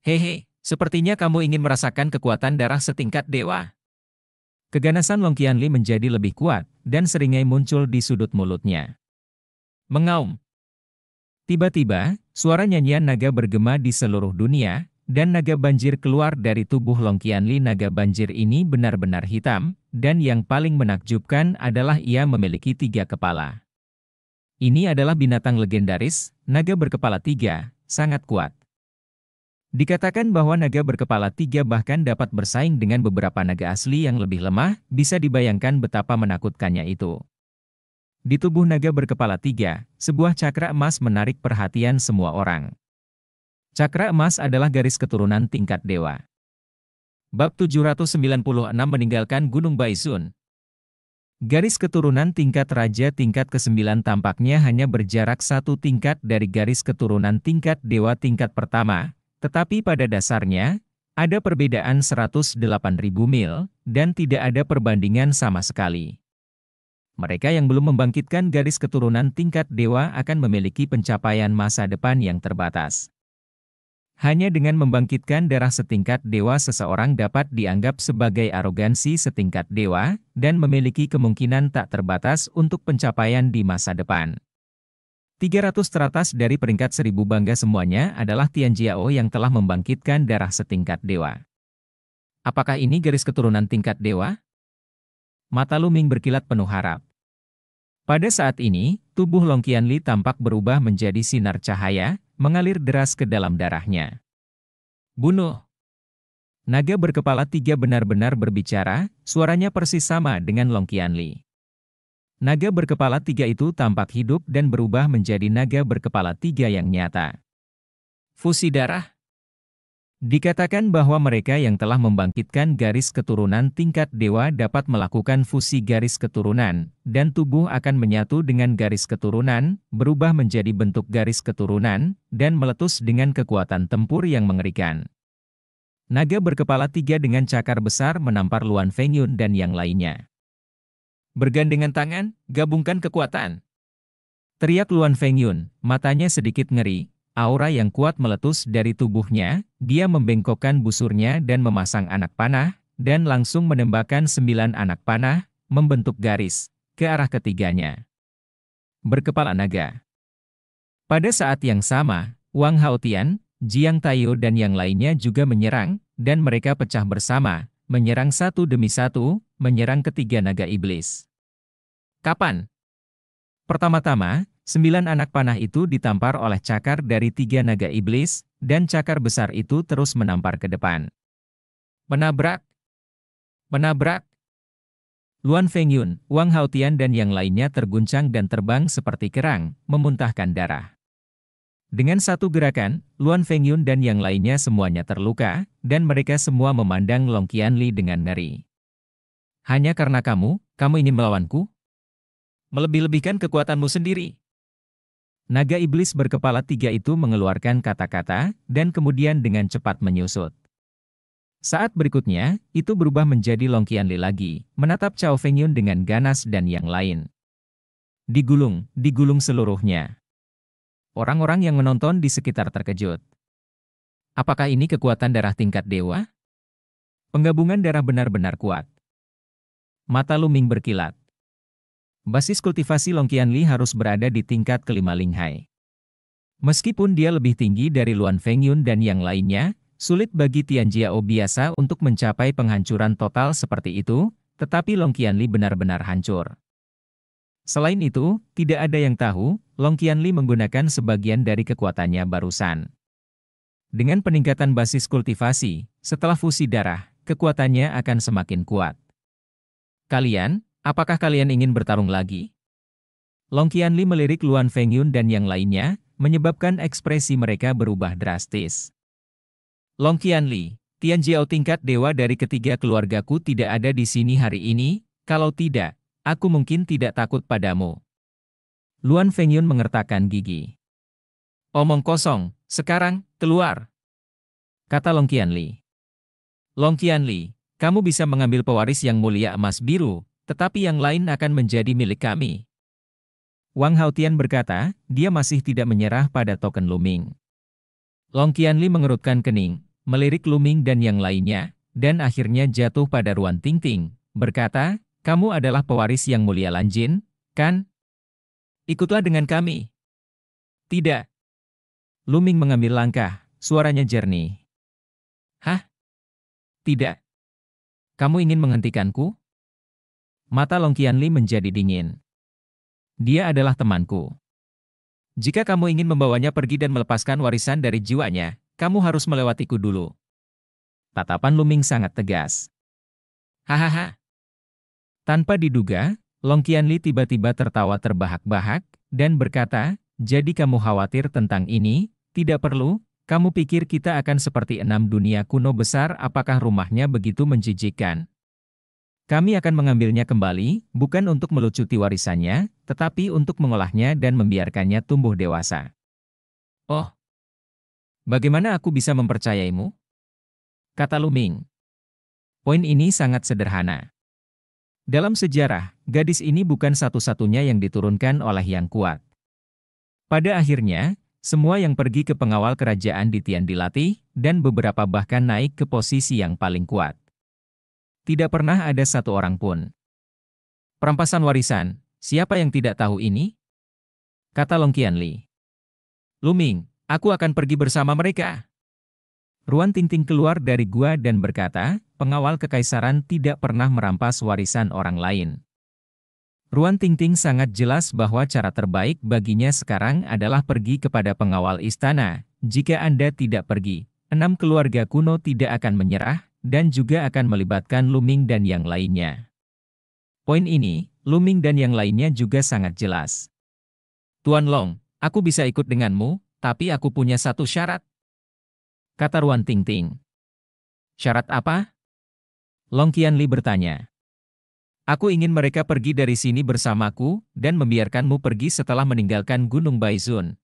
Hehe, Sepertinya kamu ingin merasakan kekuatan darah setingkat dewa. Keganasan Long Qianli menjadi lebih kuat, dan seringai muncul di sudut mulutnya. Mengaum. Tiba-tiba, suara nyanyian naga bergema di seluruh dunia, dan naga banjir keluar dari tubuh Long Qianli naga banjir ini benar-benar hitam, dan yang paling menakjubkan adalah ia memiliki tiga kepala. Ini adalah binatang legendaris, naga berkepala tiga, sangat kuat. Dikatakan bahwa naga berkepala tiga bahkan dapat bersaing dengan beberapa naga asli yang lebih lemah, bisa dibayangkan betapa menakutkannya itu. Di tubuh naga berkepala tiga, sebuah cakra emas menarik perhatian semua orang. Cakra emas adalah garis keturunan tingkat dewa. Bab 796 meninggalkan Gunung Baizun. Garis keturunan tingkat raja tingkat ke-9 tampaknya hanya berjarak satu tingkat dari garis keturunan tingkat dewa tingkat pertama, tetapi pada dasarnya, ada perbedaan 108.000 mil, dan tidak ada perbandingan sama sekali. Mereka yang belum membangkitkan garis keturunan tingkat dewa akan memiliki pencapaian masa depan yang terbatas. Hanya dengan membangkitkan darah setingkat dewa seseorang dapat dianggap sebagai arogansi setingkat dewa, dan memiliki kemungkinan tak terbatas untuk pencapaian di masa depan. 300 teratas dari peringkat seribu bangga semuanya adalah Tian Jiao yang telah membangkitkan darah setingkat dewa. Apakah ini garis keturunan tingkat dewa? Mata Luming berkilat penuh harap. Pada saat ini, tubuh Long Qianli tampak berubah menjadi sinar cahaya, mengalir deras ke dalam darahnya. Bunuh! Naga berkepala tiga benar-benar berbicara, suaranya persis sama dengan Long Qianli. Naga berkepala tiga itu tampak hidup dan berubah menjadi naga berkepala tiga yang nyata. Fusi darah Dikatakan bahwa mereka yang telah membangkitkan garis keturunan tingkat dewa dapat melakukan fusi garis keturunan, dan tubuh akan menyatu dengan garis keturunan, berubah menjadi bentuk garis keturunan, dan meletus dengan kekuatan tempur yang mengerikan. Naga berkepala tiga dengan cakar besar menampar Luan Fengyun dan yang lainnya. Bergandengan tangan, gabungkan kekuatan. Teriak Luan Feng Yun, matanya sedikit ngeri. Aura yang kuat meletus dari tubuhnya, dia membengkokkan busurnya dan memasang anak panah, dan langsung menembakkan sembilan anak panah, membentuk garis, ke arah ketiganya. Berkepala naga. Pada saat yang sama, Wang Haotian, Jiang Taiyo dan yang lainnya juga menyerang, dan mereka pecah bersama, menyerang satu demi satu, menyerang ketiga naga iblis. Kapan? Pertama-tama, sembilan anak panah itu ditampar oleh cakar dari tiga naga iblis, dan cakar besar itu terus menampar ke depan. Menabrak! Menabrak! Luan Fengyun, Wang Haotian dan yang lainnya terguncang dan terbang seperti kerang, memuntahkan darah. Dengan satu gerakan, Luan Fengyun dan yang lainnya semuanya terluka, dan mereka semua memandang Long Qianli dengan ngeri. Hanya karena kamu, kamu ingin melawanku? Melebih-lebihkan kekuatanmu sendiri. Naga iblis berkepala tiga itu mengeluarkan kata-kata, dan kemudian dengan cepat menyusut. Saat berikutnya, itu berubah menjadi Longkian Li lagi, menatap Chao Feng Yun dengan ganas dan yang lain. Digulung, digulung seluruhnya. Orang-orang yang menonton di sekitar terkejut. Apakah ini kekuatan darah tingkat dewa? Penggabungan darah benar-benar kuat mata luming berkilat. Basis kultivasi Longkian Li harus berada di tingkat kelima Linghai. Meskipun dia lebih tinggi dari Luan Fengyun dan yang lainnya, sulit bagi Tian Jiao biasa untuk mencapai penghancuran total seperti itu, tetapi Longkian Li benar-benar hancur. Selain itu, tidak ada yang tahu, Longkian Li menggunakan sebagian dari kekuatannya barusan. Dengan peningkatan basis kultivasi, setelah fusi darah, kekuatannya akan semakin kuat. Kalian, apakah kalian ingin bertarung lagi? Long Qianli melirik Luan Fengyun dan yang lainnya, menyebabkan ekspresi mereka berubah drastis. Long Qianli, Tian Jiao tingkat dewa dari ketiga keluargaku tidak ada di sini hari ini, kalau tidak, aku mungkin tidak takut padamu. Luan Fengyun mengertakkan gigi. Omong kosong, sekarang, keluar. Kata Long Qianli. Long Qianli, kamu bisa mengambil pewaris yang mulia emas biru, tetapi yang lain akan menjadi milik kami. Wang Haotian berkata, dia masih tidak menyerah pada token Luming. Long Qianli mengerutkan kening, melirik Luming dan yang lainnya, dan akhirnya jatuh pada Ruan Tingting, berkata, kamu adalah pewaris yang mulia Lanjin, kan? Ikutlah dengan kami. Tidak. Luming mengambil langkah, suaranya jernih. Hah? Tidak. Kamu ingin menghentikanku? Mata Long Qianli menjadi dingin. Dia adalah temanku. Jika kamu ingin membawanya pergi dan melepaskan warisan dari jiwanya, kamu harus melewatiku dulu. Tatapan Luming sangat tegas. Hahaha. Tanpa diduga, Long Qianli tiba-tiba tertawa terbahak-bahak dan berkata, jadi kamu khawatir tentang ini, tidak perlu, kamu pikir kita akan seperti enam dunia kuno besar apakah rumahnya begitu menjijikan? Kami akan mengambilnya kembali, bukan untuk melucuti warisannya, tetapi untuk mengolahnya dan membiarkannya tumbuh dewasa. Oh, bagaimana aku bisa mempercayaimu? Kata Luming. Poin ini sangat sederhana. Dalam sejarah, gadis ini bukan satu-satunya yang diturunkan oleh yang kuat. Pada akhirnya, semua yang pergi ke pengawal kerajaan di Tian dilatih, dan beberapa bahkan naik ke posisi yang paling kuat. Tidak pernah ada satu orang pun. Perampasan warisan, siapa yang tidak tahu ini? Kata Long Qianli. Luming, aku akan pergi bersama mereka. Ruan Tingting keluar dari gua dan berkata, pengawal kekaisaran tidak pernah merampas warisan orang lain. Ruan Tingting sangat jelas bahwa cara terbaik baginya sekarang adalah pergi kepada pengawal istana. Jika Anda tidak pergi, enam keluarga kuno tidak akan menyerah dan juga akan melibatkan Luming dan yang lainnya. Poin ini, Luming dan yang lainnya juga sangat jelas. Tuan Long, aku bisa ikut denganmu, tapi aku punya satu syarat. Kata Ruan Ting. Syarat apa? Long Qianli bertanya. Aku ingin mereka pergi dari sini bersamaku, dan membiarkanmu pergi setelah meninggalkan Gunung Baizun.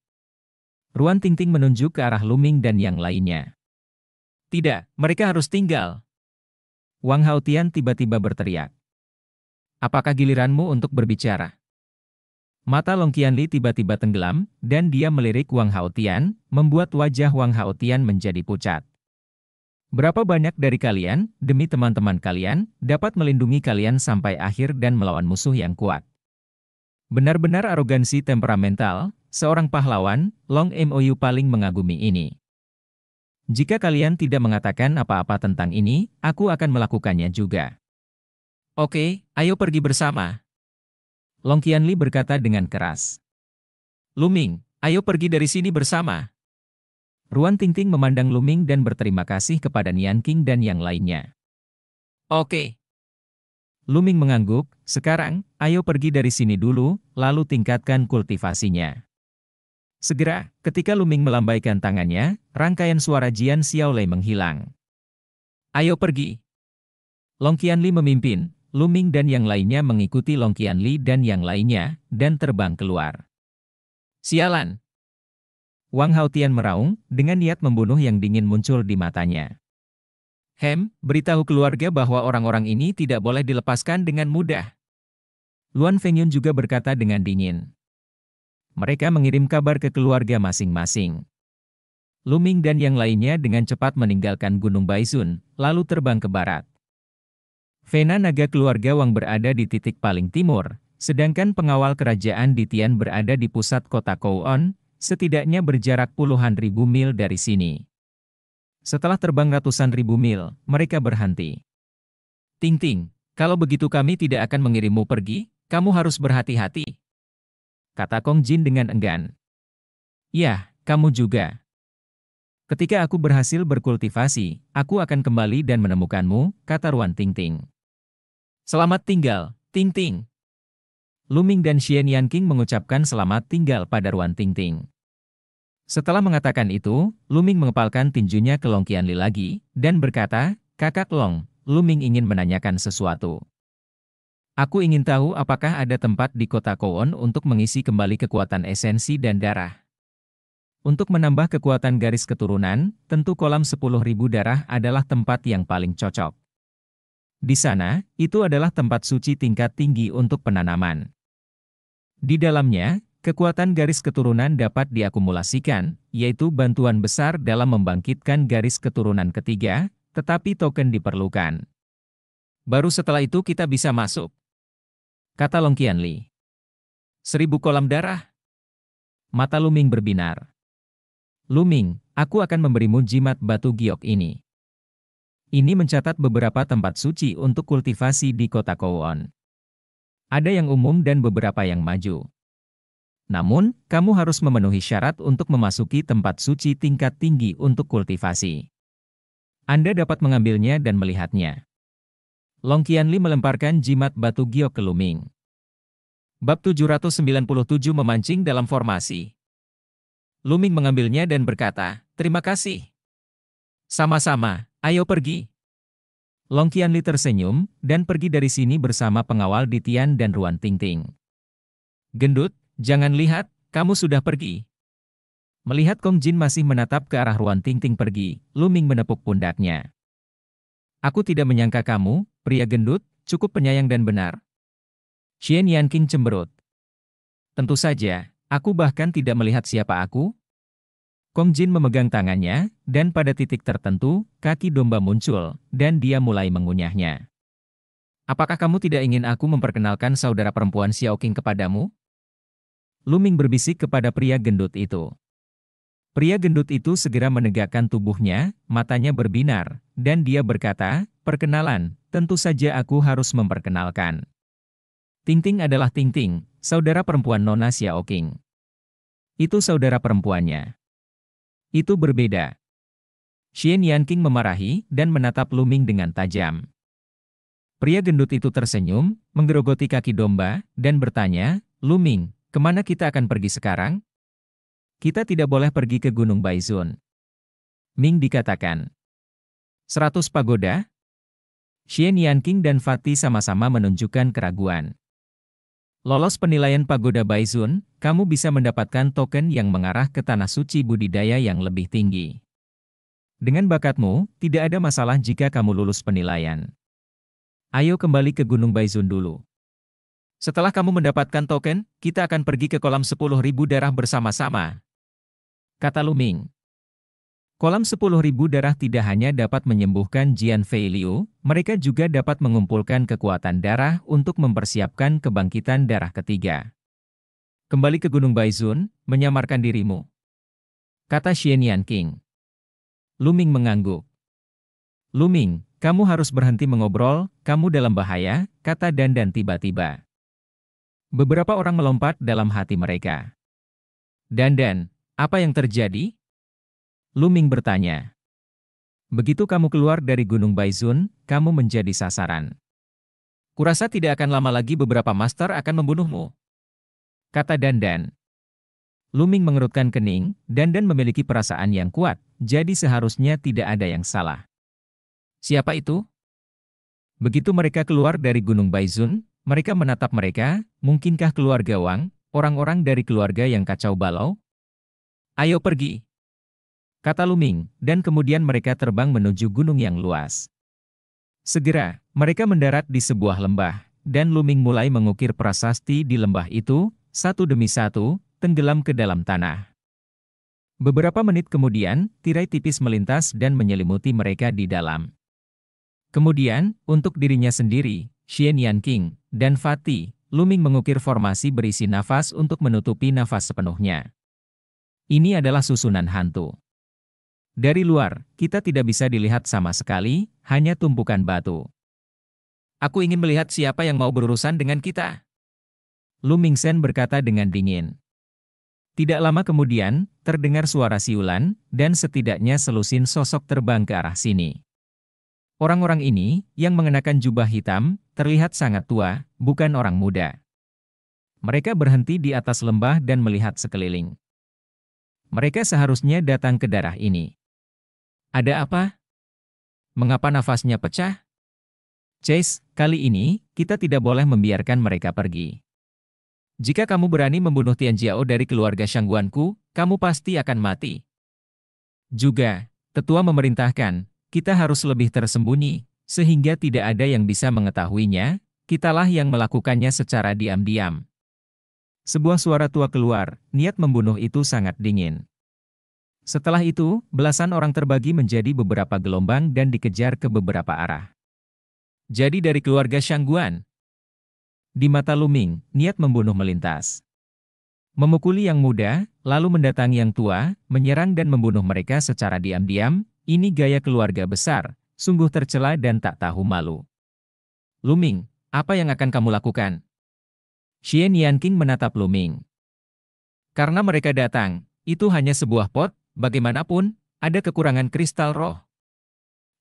Ruan Tingting menunjuk ke arah Luming dan yang lainnya. Tidak, mereka harus tinggal. Wang Haotian tiba-tiba berteriak. Apakah giliranmu untuk berbicara? Mata Long Qianli tiba-tiba tenggelam, dan dia melirik Wang Haotian, membuat wajah Wang Haotian menjadi pucat. Berapa banyak dari kalian, demi teman-teman kalian, dapat melindungi kalian sampai akhir dan melawan musuh yang kuat? Benar-benar arogansi temperamental, seorang pahlawan, Long MOU paling mengagumi ini. Jika kalian tidak mengatakan apa-apa tentang ini, aku akan melakukannya juga. Oke, ayo pergi bersama. Long Qianli berkata dengan keras. Luming, ayo pergi dari sini bersama. Ruan Tingting memandang Luming dan berterima kasih kepada Nian King dan yang lainnya. Oke. Luming mengangguk, sekarang, ayo pergi dari sini dulu, lalu tingkatkan kultivasinya. Segera, ketika Luming melambaikan tangannya, rangkaian suara Jian Xiaolei menghilang. Ayo pergi. Long Qianli memimpin, Luming dan yang lainnya mengikuti Long Qianli dan yang lainnya, dan terbang keluar. Sialan, Wang Haotian meraung, dengan niat membunuh yang dingin muncul di matanya. Hem, beritahu keluarga bahwa orang-orang ini tidak boleh dilepaskan dengan mudah. Luan Fengyun juga berkata dengan dingin. Mereka mengirim kabar ke keluarga masing-masing. Luming dan yang lainnya dengan cepat meninggalkan Gunung Baizun, lalu terbang ke barat. Vena naga keluarga Wang berada di titik paling timur, sedangkan pengawal kerajaan di Tian berada di pusat kota Kowon, setidaknya berjarak puluhan ribu mil dari sini. Setelah terbang ratusan ribu mil, mereka berhenti. Ting-ting, kalau begitu kami tidak akan mengirimmu pergi, kamu harus berhati-hati. Kata Kong Jin dengan enggan. Yah, kamu juga. Ketika aku berhasil berkultivasi, aku akan kembali dan menemukanmu, kata Ruan Ting Ting. Selamat tinggal, Ting Ting. Luming dan Xian Yanqing mengucapkan selamat tinggal pada Ruan Tingting. Setelah mengatakan itu, Luming mengepalkan tinjunya ke Long Qianli lagi, dan berkata, Kakak Long, Luming ingin menanyakan sesuatu. Aku ingin tahu apakah ada tempat di kota Kowon untuk mengisi kembali kekuatan esensi dan darah. Untuk menambah kekuatan garis keturunan, tentu kolam Sepuluh Ribu darah adalah tempat yang paling cocok. Di sana, itu adalah tempat suci tingkat tinggi untuk penanaman. Di dalamnya, kekuatan garis keturunan dapat diakumulasikan, yaitu bantuan besar dalam membangkitkan garis keturunan ketiga, tetapi token diperlukan. Baru setelah itu kita bisa masuk. Kata Long Qianli. Seribu kolam darah. Mata Luming berbinar. Luming, aku akan memberimu jimat batu giok ini. Ini mencatat beberapa tempat suci untuk kultivasi di kota Kowon. Ada yang umum dan beberapa yang maju. Namun, kamu harus memenuhi syarat untuk memasuki tempat suci tingkat tinggi untuk kultivasi. Anda dapat mengambilnya dan melihatnya. Long Qianli melemparkan jimat batu giok ke Luming. Bab 797 memancing dalam formasi. Luming mengambilnya dan berkata, "Terima kasih. Sama-sama, ayo pergi." Long Qianli tersenyum, dan pergi dari sini bersama pengawal Ditian dan Ruan Tingting. Gendut, jangan lihat, kamu sudah pergi. Melihat Kong Jin masih menatap ke arah Ruan Tingting pergi, Luming menepuk pundaknya. Aku tidak menyangka kamu, pria gendut, cukup penyayang dan benar. Xian Yanqing cemberut. Tentu saja, aku bahkan tidak melihat siapa aku, Kong Jin memegang tangannya, dan pada titik tertentu, kaki domba muncul, dan dia mulai mengunyahnya. Apakah kamu tidak ingin aku memperkenalkan saudara perempuan Xiao Qing kepadamu? Luming berbisik kepada pria gendut itu. Pria gendut itu segera menegakkan tubuhnya, matanya berbinar, dan dia berkata, Perkenalan, tentu saja aku harus memperkenalkan. Tingting adalah Tingting, saudara perempuan Nona Xiao Qing. Itu saudara perempuannya. Itu berbeda. Xian Yanqing memarahi dan menatap Luming dengan tajam. Pria gendut itu tersenyum, menggerogoti kaki domba, dan bertanya, Luming, kemana kita akan pergi sekarang? Kita tidak boleh pergi ke Gunung Baizun. Ming dikatakan. Seratus pagoda? Xian Yanqing dan Fatih sama-sama menunjukkan keraguan. Lolos penilaian Pagoda Baizun, kamu bisa mendapatkan token yang mengarah ke tanah suci budidaya yang lebih tinggi. Dengan bakatmu, tidak ada masalah jika kamu lulus penilaian. Ayo kembali ke Gunung Baizun dulu. Setelah kamu mendapatkan token, kita akan pergi ke kolam 10.000 darah bersama-sama. Kata Luming. Kolam 10.000 darah tidak hanya dapat menyembuhkan Jian Fei Liu, mereka juga dapat mengumpulkan kekuatan darah untuk mempersiapkan kebangkitan darah ketiga. Kembali ke Gunung Baizun, menyamarkan dirimu. Kata Xian Yan King. Luming mengangguk. Luming, kamu harus berhenti mengobrol, kamu dalam bahaya, kata Dandan tiba-tiba. Beberapa orang melompat dalam hati mereka. Dandan, apa yang terjadi? Luming bertanya. Begitu kamu keluar dari Gunung Baizun, kamu menjadi sasaran. Kurasa tidak akan lama lagi beberapa master akan membunuhmu. Kata Dandan. Luming mengerutkan kening, Dandan memiliki perasaan yang kuat, jadi seharusnya tidak ada yang salah. Siapa itu? Begitu mereka keluar dari Gunung Baizun, mereka menatap mereka, mungkinkah keluarga Wang, orang-orang dari keluarga yang kacau balau? Ayo pergi kata Luming, dan kemudian mereka terbang menuju gunung yang luas. Segera, mereka mendarat di sebuah lembah, dan Luming mulai mengukir prasasti di lembah itu, satu demi satu, tenggelam ke dalam tanah. Beberapa menit kemudian, tirai tipis melintas dan menyelimuti mereka di dalam. Kemudian, untuk dirinya sendiri, Xian Yan King, dan Fati, Luming mengukir formasi berisi nafas untuk menutupi nafas sepenuhnya. Ini adalah susunan hantu. Dari luar, kita tidak bisa dilihat sama sekali, hanya tumpukan batu. Aku ingin melihat siapa yang mau berurusan dengan kita. Lu Mingsen berkata dengan dingin. Tidak lama kemudian, terdengar suara siulan, dan setidaknya selusin sosok terbang ke arah sini. Orang-orang ini, yang mengenakan jubah hitam, terlihat sangat tua, bukan orang muda. Mereka berhenti di atas lembah dan melihat sekeliling. Mereka seharusnya datang ke darah ini. Ada apa? Mengapa nafasnya pecah? Chase, kali ini, kita tidak boleh membiarkan mereka pergi. Jika kamu berani membunuh Tian Jiao dari keluarga Shangguanku, kamu pasti akan mati. Juga, tetua memerintahkan, kita harus lebih tersembunyi, sehingga tidak ada yang bisa mengetahuinya, kitalah yang melakukannya secara diam-diam. Sebuah suara tua keluar, niat membunuh itu sangat dingin. Setelah itu, belasan orang terbagi menjadi beberapa gelombang dan dikejar ke beberapa arah. Jadi dari keluarga Shangguan, di mata Luming, niat membunuh melintas. Memukuli yang muda, lalu mendatangi yang tua, menyerang dan membunuh mereka secara diam-diam, ini gaya keluarga besar, sungguh tercela dan tak tahu malu. Luming, apa yang akan kamu lakukan? Xian Yanqing menatap Luming. Karena mereka datang, itu hanya sebuah pot, Bagaimanapun, ada kekurangan kristal roh.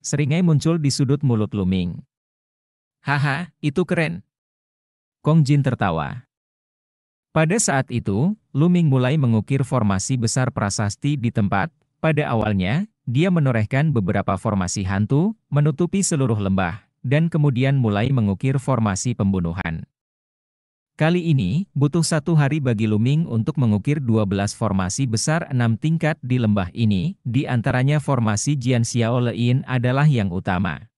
Seringai muncul di sudut mulut Luming. Haha, itu keren. Kong Jin tertawa. Pada saat itu, Luming mulai mengukir formasi besar prasasti di tempat. Pada awalnya, dia menorehkan beberapa formasi hantu, menutupi seluruh lembah, dan kemudian mulai mengukir formasi pembunuhan. Kali ini, butuh satu hari bagi Luming untuk mengukir 12 formasi besar enam tingkat di lembah ini, di antaranya formasi Jian Xiao Lein adalah yang utama.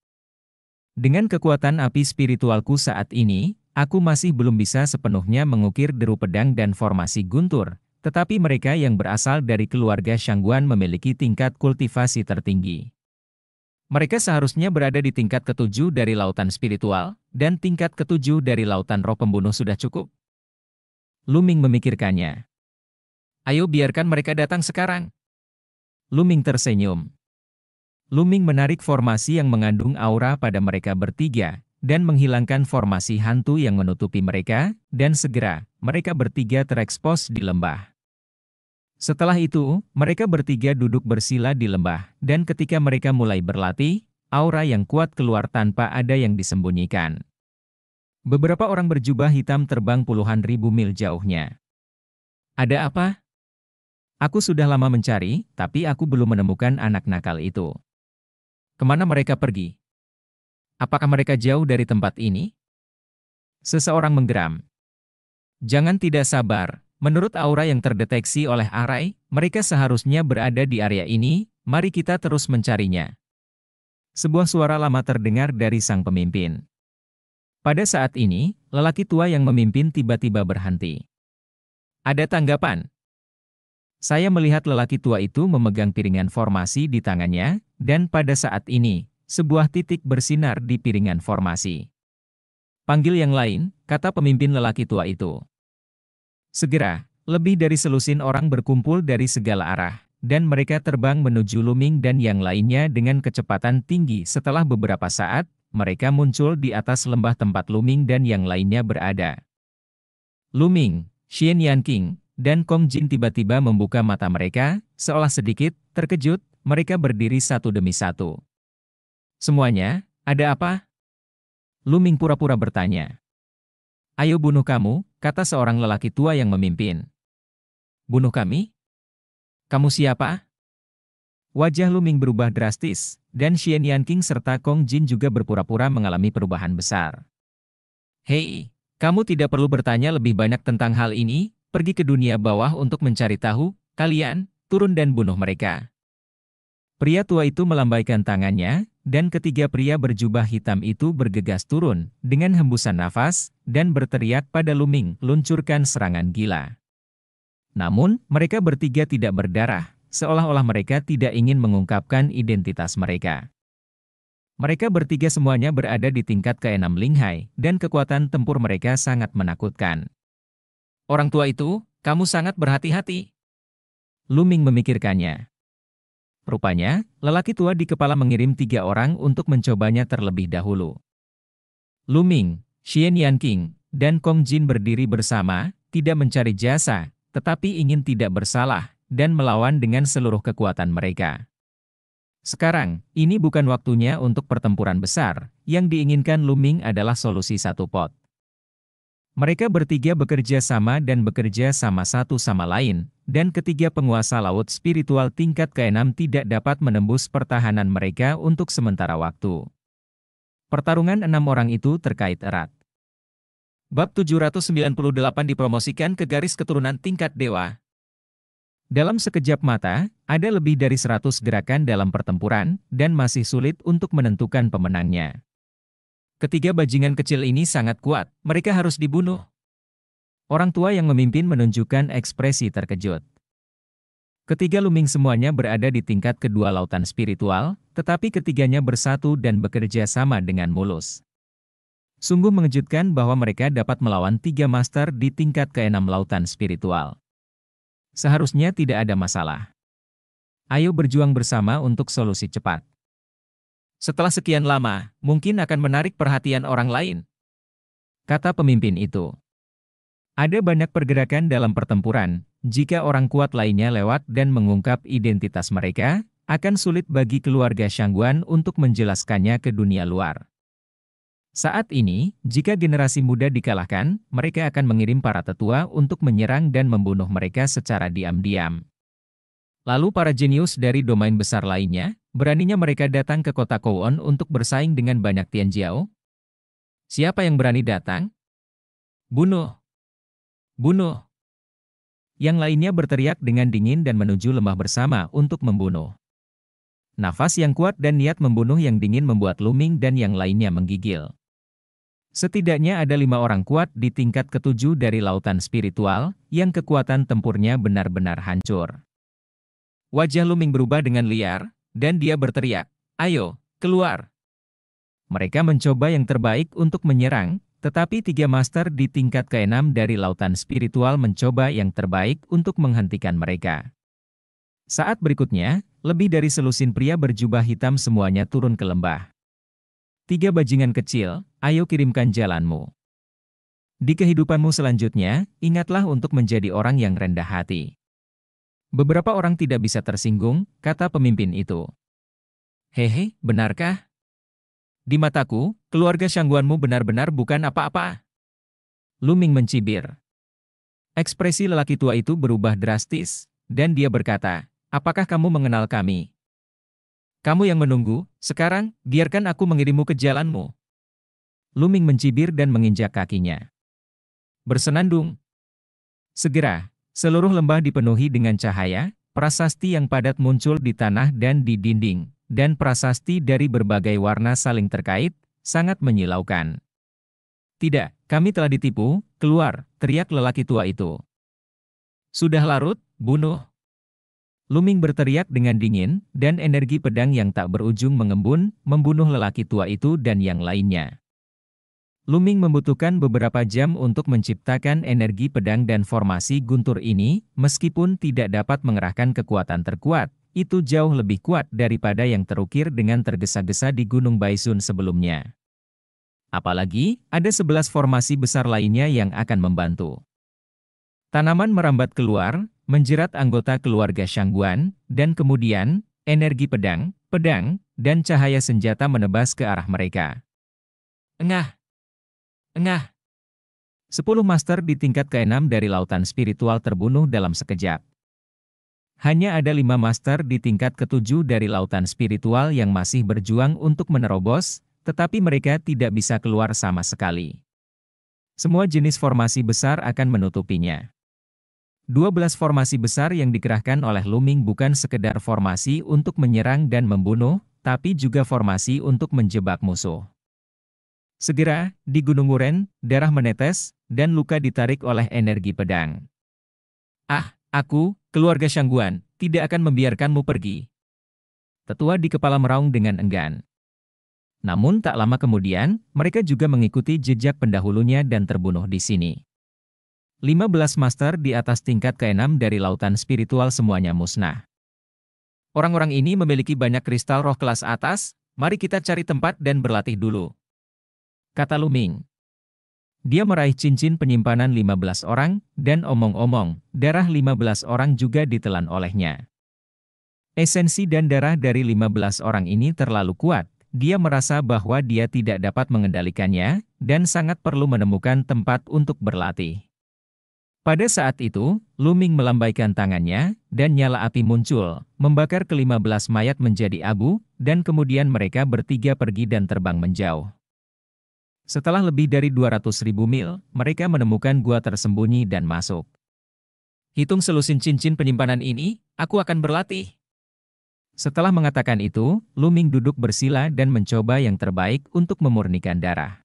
Dengan kekuatan api spiritualku saat ini, aku masih belum bisa sepenuhnya mengukir deru pedang dan formasi guntur, tetapi mereka yang berasal dari keluarga Shangguan memiliki tingkat kultivasi tertinggi. Mereka seharusnya berada di tingkat ketujuh dari lautan spiritual, dan tingkat ketujuh dari lautan roh pembunuh sudah cukup. Luming memikirkannya. Ayo biarkan mereka datang sekarang. Luming tersenyum. Luming menarik formasi yang mengandung aura pada mereka bertiga, dan menghilangkan formasi hantu yang menutupi mereka, dan segera, mereka bertiga terekspos di lembah. Setelah itu, mereka bertiga duduk bersila di lembah, dan ketika mereka mulai berlatih, aura yang kuat keluar tanpa ada yang disembunyikan. Beberapa orang berjubah hitam terbang puluhan ribu mil jauhnya. Ada apa? Aku sudah lama mencari, tapi aku belum menemukan anak nakal itu. Kemana mereka pergi? Apakah mereka jauh dari tempat ini? Seseorang menggeram. Jangan tidak sabar, Menurut aura yang terdeteksi oleh Arai, mereka seharusnya berada di area ini, mari kita terus mencarinya. Sebuah suara lama terdengar dari sang pemimpin. Pada saat ini, lelaki tua yang memimpin tiba-tiba berhenti. Ada tanggapan? Saya melihat lelaki tua itu memegang piringan formasi di tangannya, dan pada saat ini, sebuah titik bersinar di piringan formasi. Panggil yang lain, kata pemimpin lelaki tua itu. Segera, lebih dari selusin orang berkumpul dari segala arah, dan mereka terbang menuju Luming dan yang lainnya dengan kecepatan tinggi. Setelah beberapa saat, mereka muncul di atas lembah tempat Luming dan yang lainnya berada. Luming, Xian Yanqing, dan Kong Jin tiba-tiba membuka mata mereka, seolah sedikit terkejut, mereka berdiri satu demi satu. Semuanya, ada apa? Luming pura-pura bertanya. Ayo bunuh kamu, kata seorang lelaki tua yang memimpin. Bunuh kami? Kamu siapa? Wajah lu Ming berubah drastis, dan Xian Yan serta Kong Jin juga berpura-pura mengalami perubahan besar. Hei, kamu tidak perlu bertanya lebih banyak tentang hal ini, pergi ke dunia bawah untuk mencari tahu, kalian, turun dan bunuh mereka. Pria tua itu melambaikan tangannya, dan ketiga pria berjubah hitam itu bergegas turun, dengan hembusan nafas, dan berteriak pada Luming, luncurkan serangan gila. Namun, mereka bertiga tidak berdarah, seolah-olah mereka tidak ingin mengungkapkan identitas mereka. Mereka bertiga semuanya berada di tingkat ke-6 Linghai, dan kekuatan tempur mereka sangat menakutkan. Orang tua itu, kamu sangat berhati-hati. Luming memikirkannya. Rupanya, lelaki tua di kepala mengirim tiga orang untuk mencobanya terlebih dahulu. Lu Ming, Xian Yan King, dan Kong Jin berdiri bersama, tidak mencari jasa, tetapi ingin tidak bersalah, dan melawan dengan seluruh kekuatan mereka. Sekarang, ini bukan waktunya untuk pertempuran besar, yang diinginkan Luming adalah solusi satu pot. Mereka bertiga bekerja sama dan bekerja sama satu sama lain, dan ketiga penguasa laut spiritual tingkat keenam tidak dapat menembus pertahanan mereka untuk sementara waktu. Pertarungan enam orang itu terkait erat. Bab 798 dipromosikan ke garis keturunan tingkat dewa. Dalam sekejap mata, ada lebih dari 100 gerakan dalam pertempuran, dan masih sulit untuk menentukan pemenangnya. Ketiga bajingan kecil ini sangat kuat, mereka harus dibunuh. Orang tua yang memimpin menunjukkan ekspresi terkejut. Ketiga luming semuanya berada di tingkat kedua lautan spiritual, tetapi ketiganya bersatu dan bekerja sama dengan mulus. Sungguh mengejutkan bahwa mereka dapat melawan tiga master di tingkat keenam lautan spiritual. Seharusnya tidak ada masalah. Ayo berjuang bersama untuk solusi cepat. Setelah sekian lama, mungkin akan menarik perhatian orang lain. Kata pemimpin itu. Ada banyak pergerakan dalam pertempuran, jika orang kuat lainnya lewat dan mengungkap identitas mereka, akan sulit bagi keluarga Shangguan untuk menjelaskannya ke dunia luar. Saat ini, jika generasi muda dikalahkan, mereka akan mengirim para tetua untuk menyerang dan membunuh mereka secara diam-diam. Lalu para jenius dari domain besar lainnya, beraninya mereka datang ke kota Kowon untuk bersaing dengan banyak Tianjiao? Siapa yang berani datang? Bunuh! Bunuh! Yang lainnya berteriak dengan dingin dan menuju lemah bersama untuk membunuh. Nafas yang kuat dan niat membunuh yang dingin membuat Luming dan yang lainnya menggigil. Setidaknya ada lima orang kuat di tingkat ketujuh dari lautan spiritual, yang kekuatan tempurnya benar-benar hancur. Wajah Luming berubah dengan liar, dan dia berteriak, ayo, keluar. Mereka mencoba yang terbaik untuk menyerang, tetapi tiga master di tingkat keenam dari lautan spiritual mencoba yang terbaik untuk menghentikan mereka. Saat berikutnya, lebih dari selusin pria berjubah hitam semuanya turun ke lembah. Tiga bajingan kecil, ayo kirimkan jalanmu. Di kehidupanmu selanjutnya, ingatlah untuk menjadi orang yang rendah hati. Beberapa orang tidak bisa tersinggung, kata pemimpin itu. Hehe, benarkah? Di mataku, keluarga Shangguanmu benar-benar bukan apa-apa. Luming mencibir. Ekspresi lelaki tua itu berubah drastis, dan dia berkata, apakah kamu mengenal kami? Kamu yang menunggu, sekarang, biarkan aku mengirimu ke jalanmu. Luming mencibir dan menginjak kakinya. Bersenandung. Segera, Seluruh lembah dipenuhi dengan cahaya, prasasti yang padat muncul di tanah dan di dinding, dan prasasti dari berbagai warna saling terkait, sangat menyilaukan. Tidak, kami telah ditipu, keluar, teriak lelaki tua itu. Sudah larut, bunuh. Luming berteriak dengan dingin, dan energi pedang yang tak berujung mengembun, membunuh lelaki tua itu dan yang lainnya. Luming membutuhkan beberapa jam untuk menciptakan energi pedang dan formasi guntur ini, meskipun tidak dapat mengerahkan kekuatan terkuat, itu jauh lebih kuat daripada yang terukir dengan tergesa-gesa di Gunung Baisun sebelumnya. Apalagi, ada 11 formasi besar lainnya yang akan membantu. Tanaman merambat keluar, menjerat anggota keluarga Shangguan, dan kemudian, energi pedang, pedang, dan cahaya senjata menebas ke arah mereka. Engah! Engah. Sepuluh master di tingkat ke-6 dari lautan spiritual terbunuh dalam sekejap. Hanya ada lima master di tingkat ketujuh dari lautan spiritual yang masih berjuang untuk menerobos, tetapi mereka tidak bisa keluar sama sekali. Semua jenis formasi besar akan menutupinya. 12 formasi besar yang dikerahkan oleh Luming bukan sekedar formasi untuk menyerang dan membunuh, tapi juga formasi untuk menjebak musuh. Segera di Gunung Muren, darah menetes, dan luka ditarik oleh energi pedang. Ah, aku, keluarga Shangguan, tidak akan membiarkanmu pergi. Tetua di kepala meraung dengan enggan. Namun tak lama kemudian, mereka juga mengikuti jejak pendahulunya dan terbunuh di sini. 15 master di atas tingkat keenam dari lautan spiritual semuanya musnah. Orang-orang ini memiliki banyak kristal roh kelas atas, mari kita cari tempat dan berlatih dulu kata Luming. Dia meraih cincin penyimpanan 15 orang, dan omong-omong, darah 15 orang juga ditelan olehnya. Esensi dan darah dari 15 orang ini terlalu kuat, dia merasa bahwa dia tidak dapat mengendalikannya, dan sangat perlu menemukan tempat untuk berlatih. Pada saat itu, Luming melambaikan tangannya, dan nyala api muncul, membakar kelima belas mayat menjadi abu, dan kemudian mereka bertiga pergi dan terbang menjauh. Setelah lebih dari 200 ribu mil, mereka menemukan gua tersembunyi dan masuk. Hitung selusin cincin penyimpanan ini, aku akan berlatih. Setelah mengatakan itu, Luming duduk bersila dan mencoba yang terbaik untuk memurnikan darah.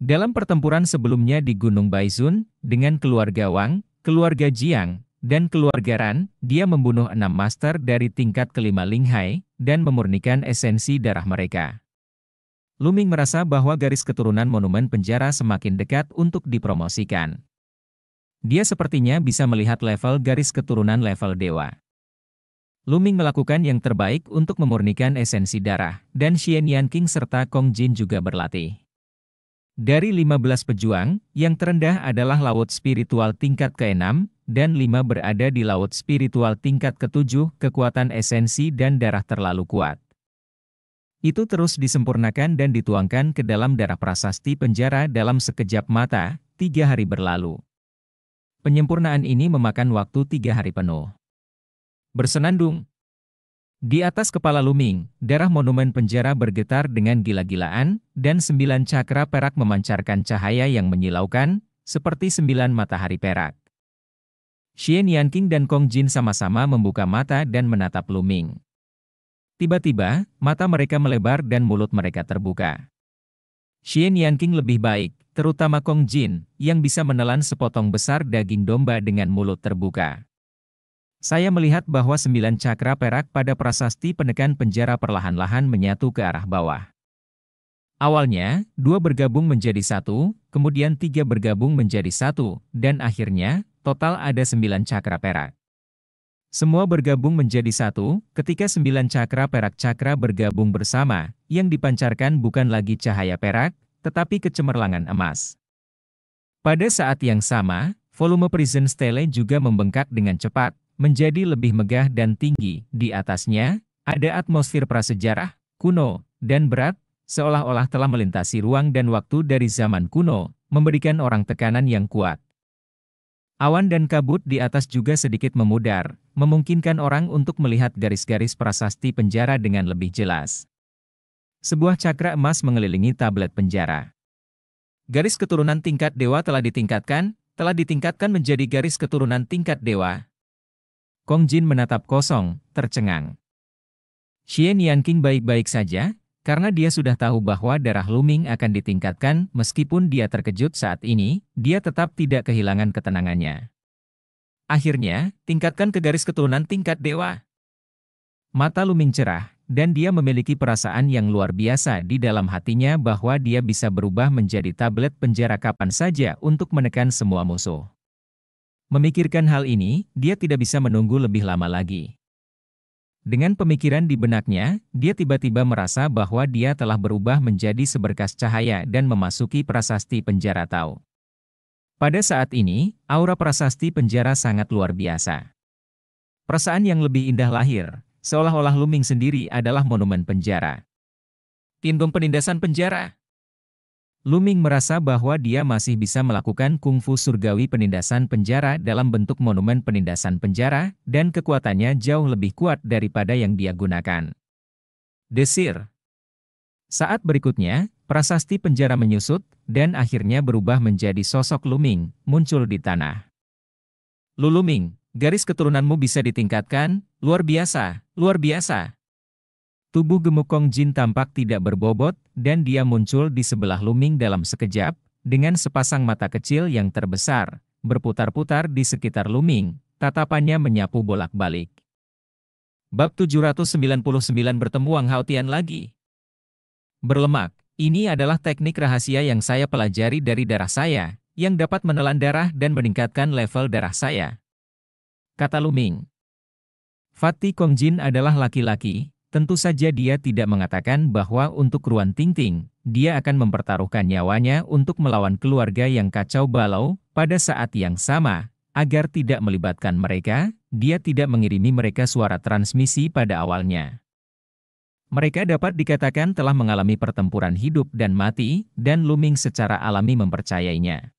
Dalam pertempuran sebelumnya di Gunung Baizun, dengan keluarga Wang, keluarga Jiang, dan keluarga Ran, dia membunuh enam master dari tingkat kelima Linghai, dan memurnikan esensi darah mereka. Luming merasa bahwa garis keturunan monumen penjara semakin dekat untuk dipromosikan. Dia sepertinya bisa melihat level garis keturunan level dewa. Luming melakukan yang terbaik untuk memurnikan esensi darah, dan Xian Yan serta Kong Jin juga berlatih. Dari 15 pejuang, yang terendah adalah laut spiritual tingkat ke-6, dan 5 berada di laut spiritual tingkat ke-7, kekuatan esensi dan darah terlalu kuat. Itu terus disempurnakan dan dituangkan ke dalam darah prasasti penjara dalam sekejap mata, tiga hari berlalu. Penyempurnaan ini memakan waktu tiga hari penuh. Bersenandung. Di atas kepala Luming, darah monumen penjara bergetar dengan gila-gilaan, dan sembilan cakra perak memancarkan cahaya yang menyilaukan, seperti sembilan matahari perak. Xian Yanqing dan Kong Jin sama-sama membuka mata dan menatap Luming. Tiba-tiba, mata mereka melebar dan mulut mereka terbuka. Xian Yanqing lebih baik, terutama Kong Jin, yang bisa menelan sepotong besar daging domba dengan mulut terbuka. Saya melihat bahwa sembilan cakra perak pada prasasti penekan penjara perlahan-lahan menyatu ke arah bawah. Awalnya, dua bergabung menjadi satu, kemudian tiga bergabung menjadi satu, dan akhirnya, total ada sembilan cakra perak. Semua bergabung menjadi satu, ketika sembilan cakra perak cakra bergabung bersama, yang dipancarkan bukan lagi cahaya perak, tetapi kecemerlangan emas. Pada saat yang sama, volume Prison Stele juga membengkak dengan cepat, menjadi lebih megah dan tinggi. Di atasnya, ada atmosfer prasejarah, kuno, dan berat, seolah-olah telah melintasi ruang dan waktu dari zaman kuno, memberikan orang tekanan yang kuat. Awan dan kabut di atas juga sedikit memudar, memungkinkan orang untuk melihat garis-garis prasasti penjara dengan lebih jelas. Sebuah cakra emas mengelilingi tablet penjara. Garis keturunan tingkat dewa telah ditingkatkan, telah ditingkatkan menjadi garis keturunan tingkat dewa. Kong Jin menatap kosong, tercengang. Xian Yanqing baik-baik saja, karena dia sudah tahu bahwa darah Luming akan ditingkatkan meskipun dia terkejut saat ini, dia tetap tidak kehilangan ketenangannya. Akhirnya, tingkatkan ke garis keturunan tingkat dewa. Mata Lumin cerah, dan dia memiliki perasaan yang luar biasa di dalam hatinya bahwa dia bisa berubah menjadi tablet penjara kapan saja untuk menekan semua musuh. Memikirkan hal ini, dia tidak bisa menunggu lebih lama lagi. Dengan pemikiran di benaknya, dia tiba-tiba merasa bahwa dia telah berubah menjadi seberkas cahaya dan memasuki prasasti penjara Tao. Pada saat ini, aura prasasti penjara sangat luar biasa. Perasaan yang lebih indah lahir, seolah-olah Luming sendiri adalah monumen penjara. Tindung penindasan penjara. Luming merasa bahwa dia masih bisa melakukan kungfu surgawi penindasan penjara dalam bentuk monumen penindasan penjara, dan kekuatannya jauh lebih kuat daripada yang dia gunakan. Desir. Saat berikutnya, Prasasti penjara menyusut, dan akhirnya berubah menjadi sosok Luming, muncul di tanah. Luluming, garis keturunanmu bisa ditingkatkan, luar biasa, luar biasa. Tubuh gemuk Kong Jin tampak tidak berbobot, dan dia muncul di sebelah Luming dalam sekejap, dengan sepasang mata kecil yang terbesar, berputar-putar di sekitar Luming, tatapannya menyapu bolak-balik. Bab 799 bertemu Wang Haotian lagi. Berlemak, ini adalah teknik rahasia yang saya pelajari dari darah saya, yang dapat menelan darah dan meningkatkan level darah saya. Kata Luming. Fatih Kongjin adalah laki-laki, tentu saja dia tidak mengatakan bahwa untuk Ruan Ting, dia akan mempertaruhkan nyawanya untuk melawan keluarga yang kacau balau pada saat yang sama, agar tidak melibatkan mereka, dia tidak mengirimi mereka suara transmisi pada awalnya. Mereka dapat dikatakan telah mengalami pertempuran hidup dan mati, dan Luming secara alami mempercayainya.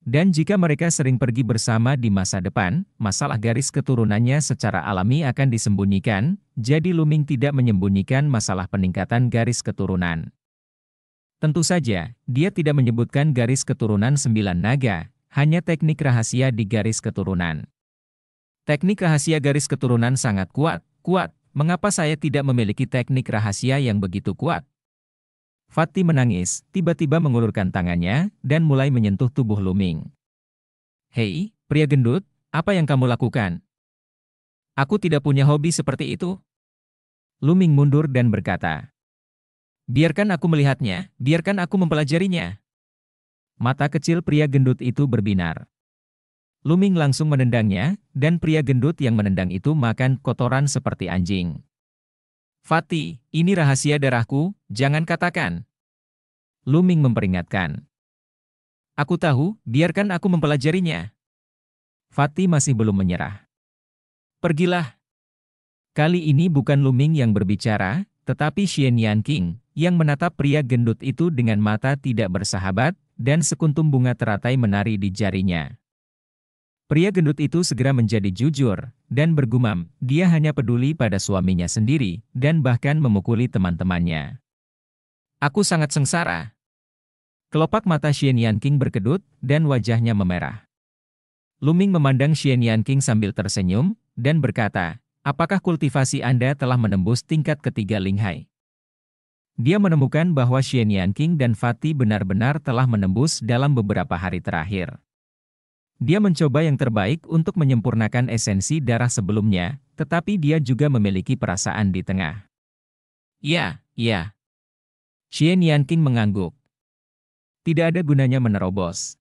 Dan jika mereka sering pergi bersama di masa depan, masalah garis keturunannya secara alami akan disembunyikan, jadi Luming tidak menyembunyikan masalah peningkatan garis keturunan. Tentu saja, dia tidak menyebutkan garis keturunan sembilan naga, hanya teknik rahasia di garis keturunan. Teknik rahasia garis keturunan sangat kuat, kuat, Mengapa saya tidak memiliki teknik rahasia yang begitu kuat? Fatih menangis, tiba-tiba mengulurkan tangannya, dan mulai menyentuh tubuh Luming. Hei, pria gendut, apa yang kamu lakukan? Aku tidak punya hobi seperti itu. Luming mundur dan berkata, Biarkan aku melihatnya, biarkan aku mempelajarinya. Mata kecil pria gendut itu berbinar. Luming langsung menendangnya, dan pria gendut yang menendang itu makan kotoran seperti anjing. Fati, ini rahasia darahku, jangan katakan. Luming memperingatkan. Aku tahu, biarkan aku mempelajarinya. Fati masih belum menyerah. Pergilah. Kali ini bukan Luming yang berbicara, tetapi Xian Yan King, yang menatap pria gendut itu dengan mata tidak bersahabat, dan sekuntum bunga teratai menari di jarinya. Pria gendut itu segera menjadi jujur, dan bergumam, dia hanya peduli pada suaminya sendiri, dan bahkan memukuli teman-temannya. Aku sangat sengsara. Kelopak mata Xian Yanqing berkedut, dan wajahnya memerah. Luming memandang Xian Yanqing sambil tersenyum, dan berkata, apakah kultivasi Anda telah menembus tingkat ketiga Linghai? Dia menemukan bahwa Xian Yanqing dan Fatih benar-benar telah menembus dalam beberapa hari terakhir. Dia mencoba yang terbaik untuk menyempurnakan esensi darah sebelumnya, tetapi dia juga memiliki perasaan di tengah. Ya, ya. Qian Yanqing mengangguk. Tidak ada gunanya menerobos.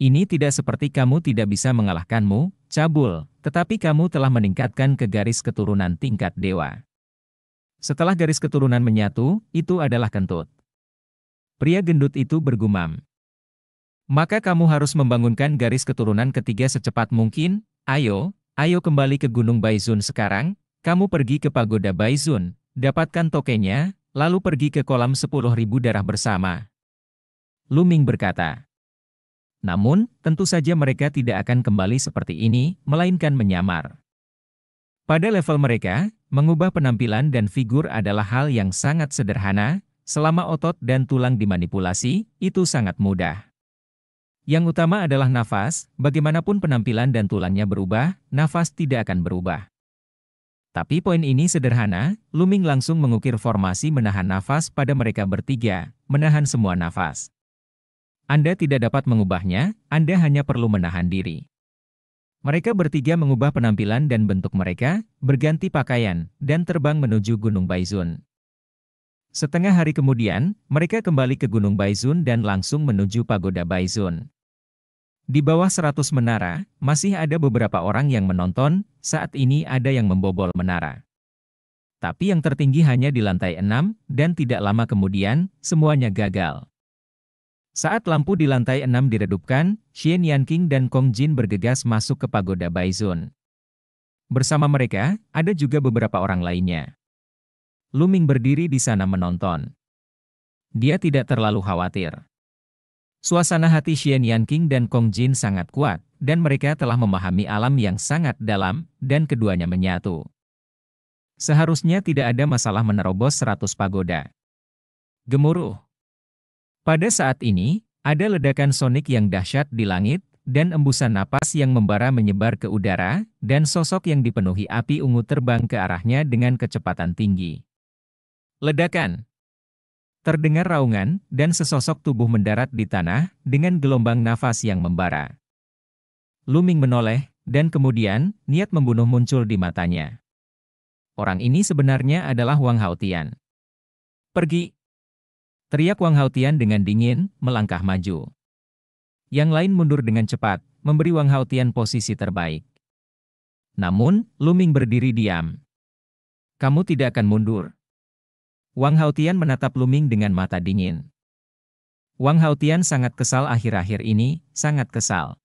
Ini tidak seperti kamu tidak bisa mengalahkanmu, cabul, tetapi kamu telah meningkatkan ke garis keturunan tingkat dewa. Setelah garis keturunan menyatu, itu adalah kentut. Pria gendut itu bergumam. Maka kamu harus membangunkan garis keturunan ketiga secepat mungkin, ayo, ayo kembali ke Gunung Baizun sekarang, kamu pergi ke Pagoda Baizun, dapatkan tokenya, lalu pergi ke kolam 10.000 darah bersama. Luming berkata. Namun, tentu saja mereka tidak akan kembali seperti ini, melainkan menyamar. Pada level mereka, mengubah penampilan dan figur adalah hal yang sangat sederhana, selama otot dan tulang dimanipulasi, itu sangat mudah. Yang utama adalah nafas, bagaimanapun penampilan dan tulangnya berubah, nafas tidak akan berubah. Tapi poin ini sederhana, Luming langsung mengukir formasi menahan nafas pada mereka bertiga, menahan semua nafas. Anda tidak dapat mengubahnya, Anda hanya perlu menahan diri. Mereka bertiga mengubah penampilan dan bentuk mereka, berganti pakaian, dan terbang menuju Gunung Baizun. Setengah hari kemudian, mereka kembali ke Gunung Baizun dan langsung menuju Pagoda Baizun. Di bawah 100 menara, masih ada beberapa orang yang menonton, saat ini ada yang membobol menara. Tapi yang tertinggi hanya di lantai 6, dan tidak lama kemudian, semuanya gagal. Saat lampu di lantai 6 diredupkan, Xian Yanqing dan Kong Jin bergegas masuk ke pagoda Baizun. Bersama mereka, ada juga beberapa orang lainnya. Luming berdiri di sana menonton. Dia tidak terlalu khawatir. Suasana hati Xian Yanqing dan Kong Jin sangat kuat, dan mereka telah memahami alam yang sangat dalam, dan keduanya menyatu. Seharusnya tidak ada masalah menerobos seratus pagoda. Gemuruh. Pada saat ini, ada ledakan sonik yang dahsyat di langit, dan embusan napas yang membara menyebar ke udara, dan sosok yang dipenuhi api ungu terbang ke arahnya dengan kecepatan tinggi. Ledakan Terdengar raungan, dan sesosok tubuh mendarat di tanah, dengan gelombang nafas yang membara. Luming menoleh, dan kemudian, niat membunuh muncul di matanya. Orang ini sebenarnya adalah Wang Haotian. Pergi! Teriak Wang Haotian dengan dingin, melangkah maju. Yang lain mundur dengan cepat, memberi Wang Haotian posisi terbaik. Namun, Luming berdiri diam. Kamu tidak akan mundur. Wang Haotian menatap Luming dengan mata dingin. Wang Haotian sangat kesal akhir-akhir ini, sangat kesal.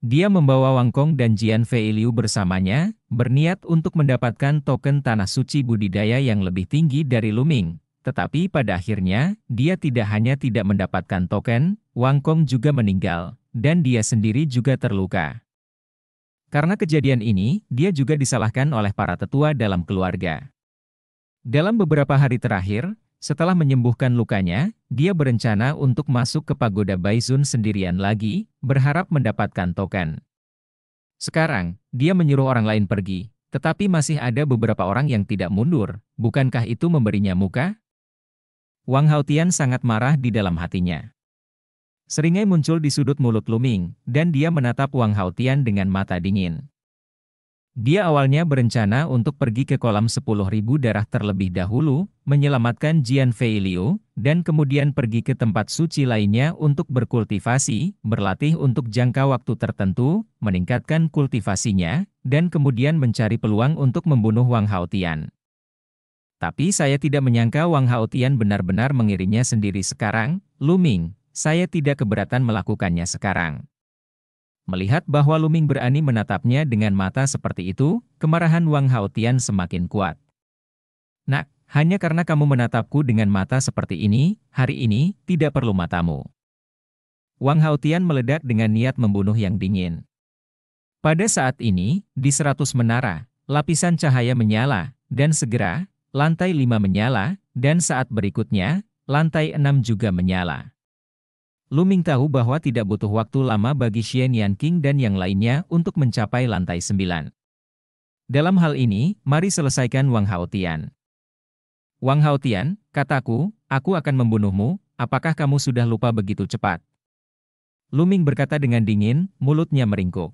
Dia membawa Wang Kong dan Jian Fei Liu bersamanya, berniat untuk mendapatkan token tanah suci budidaya yang lebih tinggi dari Luming. Tetapi pada akhirnya, dia tidak hanya tidak mendapatkan token, Wang Kong juga meninggal, dan dia sendiri juga terluka. Karena kejadian ini, dia juga disalahkan oleh para tetua dalam keluarga. Dalam beberapa hari terakhir, setelah menyembuhkan lukanya, dia berencana untuk masuk ke pagoda Baizun sendirian lagi, berharap mendapatkan token. Sekarang, dia menyuruh orang lain pergi, tetapi masih ada beberapa orang yang tidak mundur. Bukankah itu memberinya muka? Wang Haotian sangat marah di dalam hatinya. Seringai muncul di sudut mulut Luming, dan dia menatap Wang Haotian dengan mata dingin. Dia awalnya berencana untuk pergi ke kolam 10.000 darah terlebih dahulu, menyelamatkan Jian Liu, dan kemudian pergi ke tempat suci lainnya untuk berkultivasi, berlatih untuk jangka waktu tertentu, meningkatkan kultivasinya, dan kemudian mencari peluang untuk membunuh Wang Haotian. Tapi saya tidak menyangka Wang Haotian benar-benar mengirinya sendiri sekarang, Lu Ming. saya tidak keberatan melakukannya sekarang. Melihat bahwa Luming berani menatapnya dengan mata seperti itu, kemarahan Wang Haotian semakin kuat. Nak, hanya karena kamu menatapku dengan mata seperti ini, hari ini, tidak perlu matamu. Wang Haotian meledak dengan niat membunuh yang dingin. Pada saat ini, di seratus menara, lapisan cahaya menyala, dan segera, lantai lima menyala, dan saat berikutnya, lantai enam juga menyala. Luming tahu bahwa tidak butuh waktu lama bagi Xian Yan King dan yang lainnya untuk mencapai lantai sembilan. Dalam hal ini, mari selesaikan Wang Haotian. Wang Haotian, kataku, aku akan membunuhmu, apakah kamu sudah lupa begitu cepat? Luming berkata dengan dingin, mulutnya meringkuk.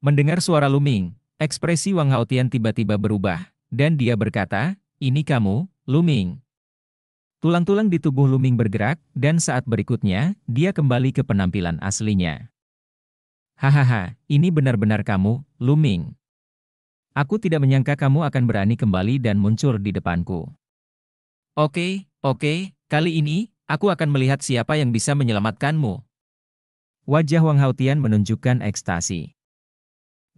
Mendengar suara Luming, ekspresi Wang Haotian tiba-tiba berubah, dan dia berkata, ini kamu, Luming. Tulang-tulang di tubuh Luming bergerak, dan saat berikutnya, dia kembali ke penampilan aslinya. Hahaha, ini benar-benar kamu, Luming. Aku tidak menyangka kamu akan berani kembali dan muncul di depanku. Oke, oke, kali ini, aku akan melihat siapa yang bisa menyelamatkanmu. Wajah Wang Haotian menunjukkan ekstasi.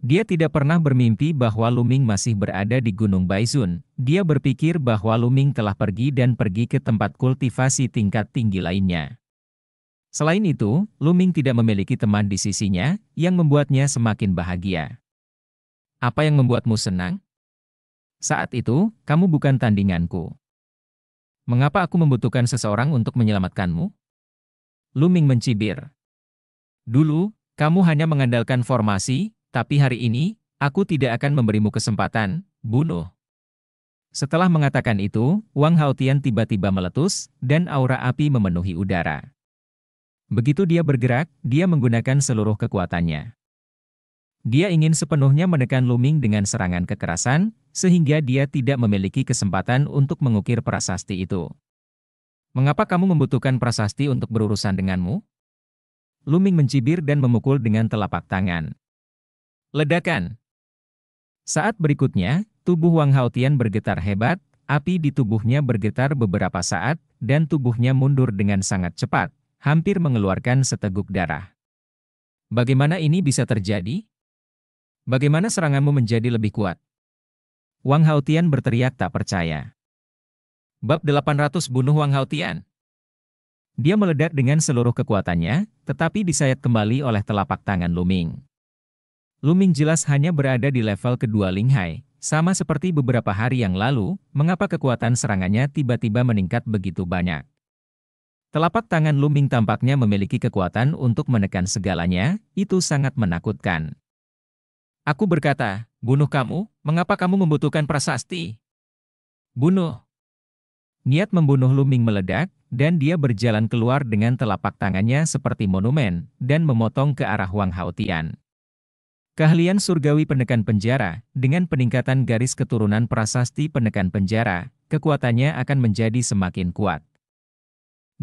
Dia tidak pernah bermimpi bahwa Luming masih berada di Gunung Baizun. Dia berpikir bahwa Luming telah pergi dan pergi ke tempat kultivasi tingkat tinggi lainnya. Selain itu, Luming tidak memiliki teman di sisinya, yang membuatnya semakin bahagia. Apa yang membuatmu senang? Saat itu, kamu bukan tandinganku. Mengapa aku membutuhkan seseorang untuk menyelamatkanmu? Luming mencibir. Dulu, kamu hanya mengandalkan formasi, tapi hari ini, aku tidak akan memberimu kesempatan, bunuh. Setelah mengatakan itu, Wang Haotian tiba-tiba meletus, dan aura api memenuhi udara. Begitu dia bergerak, dia menggunakan seluruh kekuatannya. Dia ingin sepenuhnya menekan Luming dengan serangan kekerasan, sehingga dia tidak memiliki kesempatan untuk mengukir prasasti itu. Mengapa kamu membutuhkan prasasti untuk berurusan denganmu? Luming mencibir dan memukul dengan telapak tangan. Ledakan Saat berikutnya, tubuh Wang Haotian bergetar hebat, api di tubuhnya bergetar beberapa saat, dan tubuhnya mundur dengan sangat cepat, hampir mengeluarkan seteguk darah. Bagaimana ini bisa terjadi? Bagaimana seranganmu menjadi lebih kuat? Wang Haotian berteriak tak percaya. Bab 800 Bunuh Wang Haotian Dia meledak dengan seluruh kekuatannya, tetapi disayat kembali oleh telapak tangan Luming. Luming jelas hanya berada di level kedua Linghai, sama seperti beberapa hari yang lalu, mengapa kekuatan serangannya tiba-tiba meningkat begitu banyak. Telapak tangan Luming tampaknya memiliki kekuatan untuk menekan segalanya, itu sangat menakutkan. Aku berkata, bunuh kamu, mengapa kamu membutuhkan prasasti? Bunuh. Niat membunuh Luming meledak, dan dia berjalan keluar dengan telapak tangannya seperti monumen, dan memotong ke arah Wang Haotian. Keahlian surgawi penekan penjara, dengan peningkatan garis keturunan prasasti penekan penjara, kekuatannya akan menjadi semakin kuat.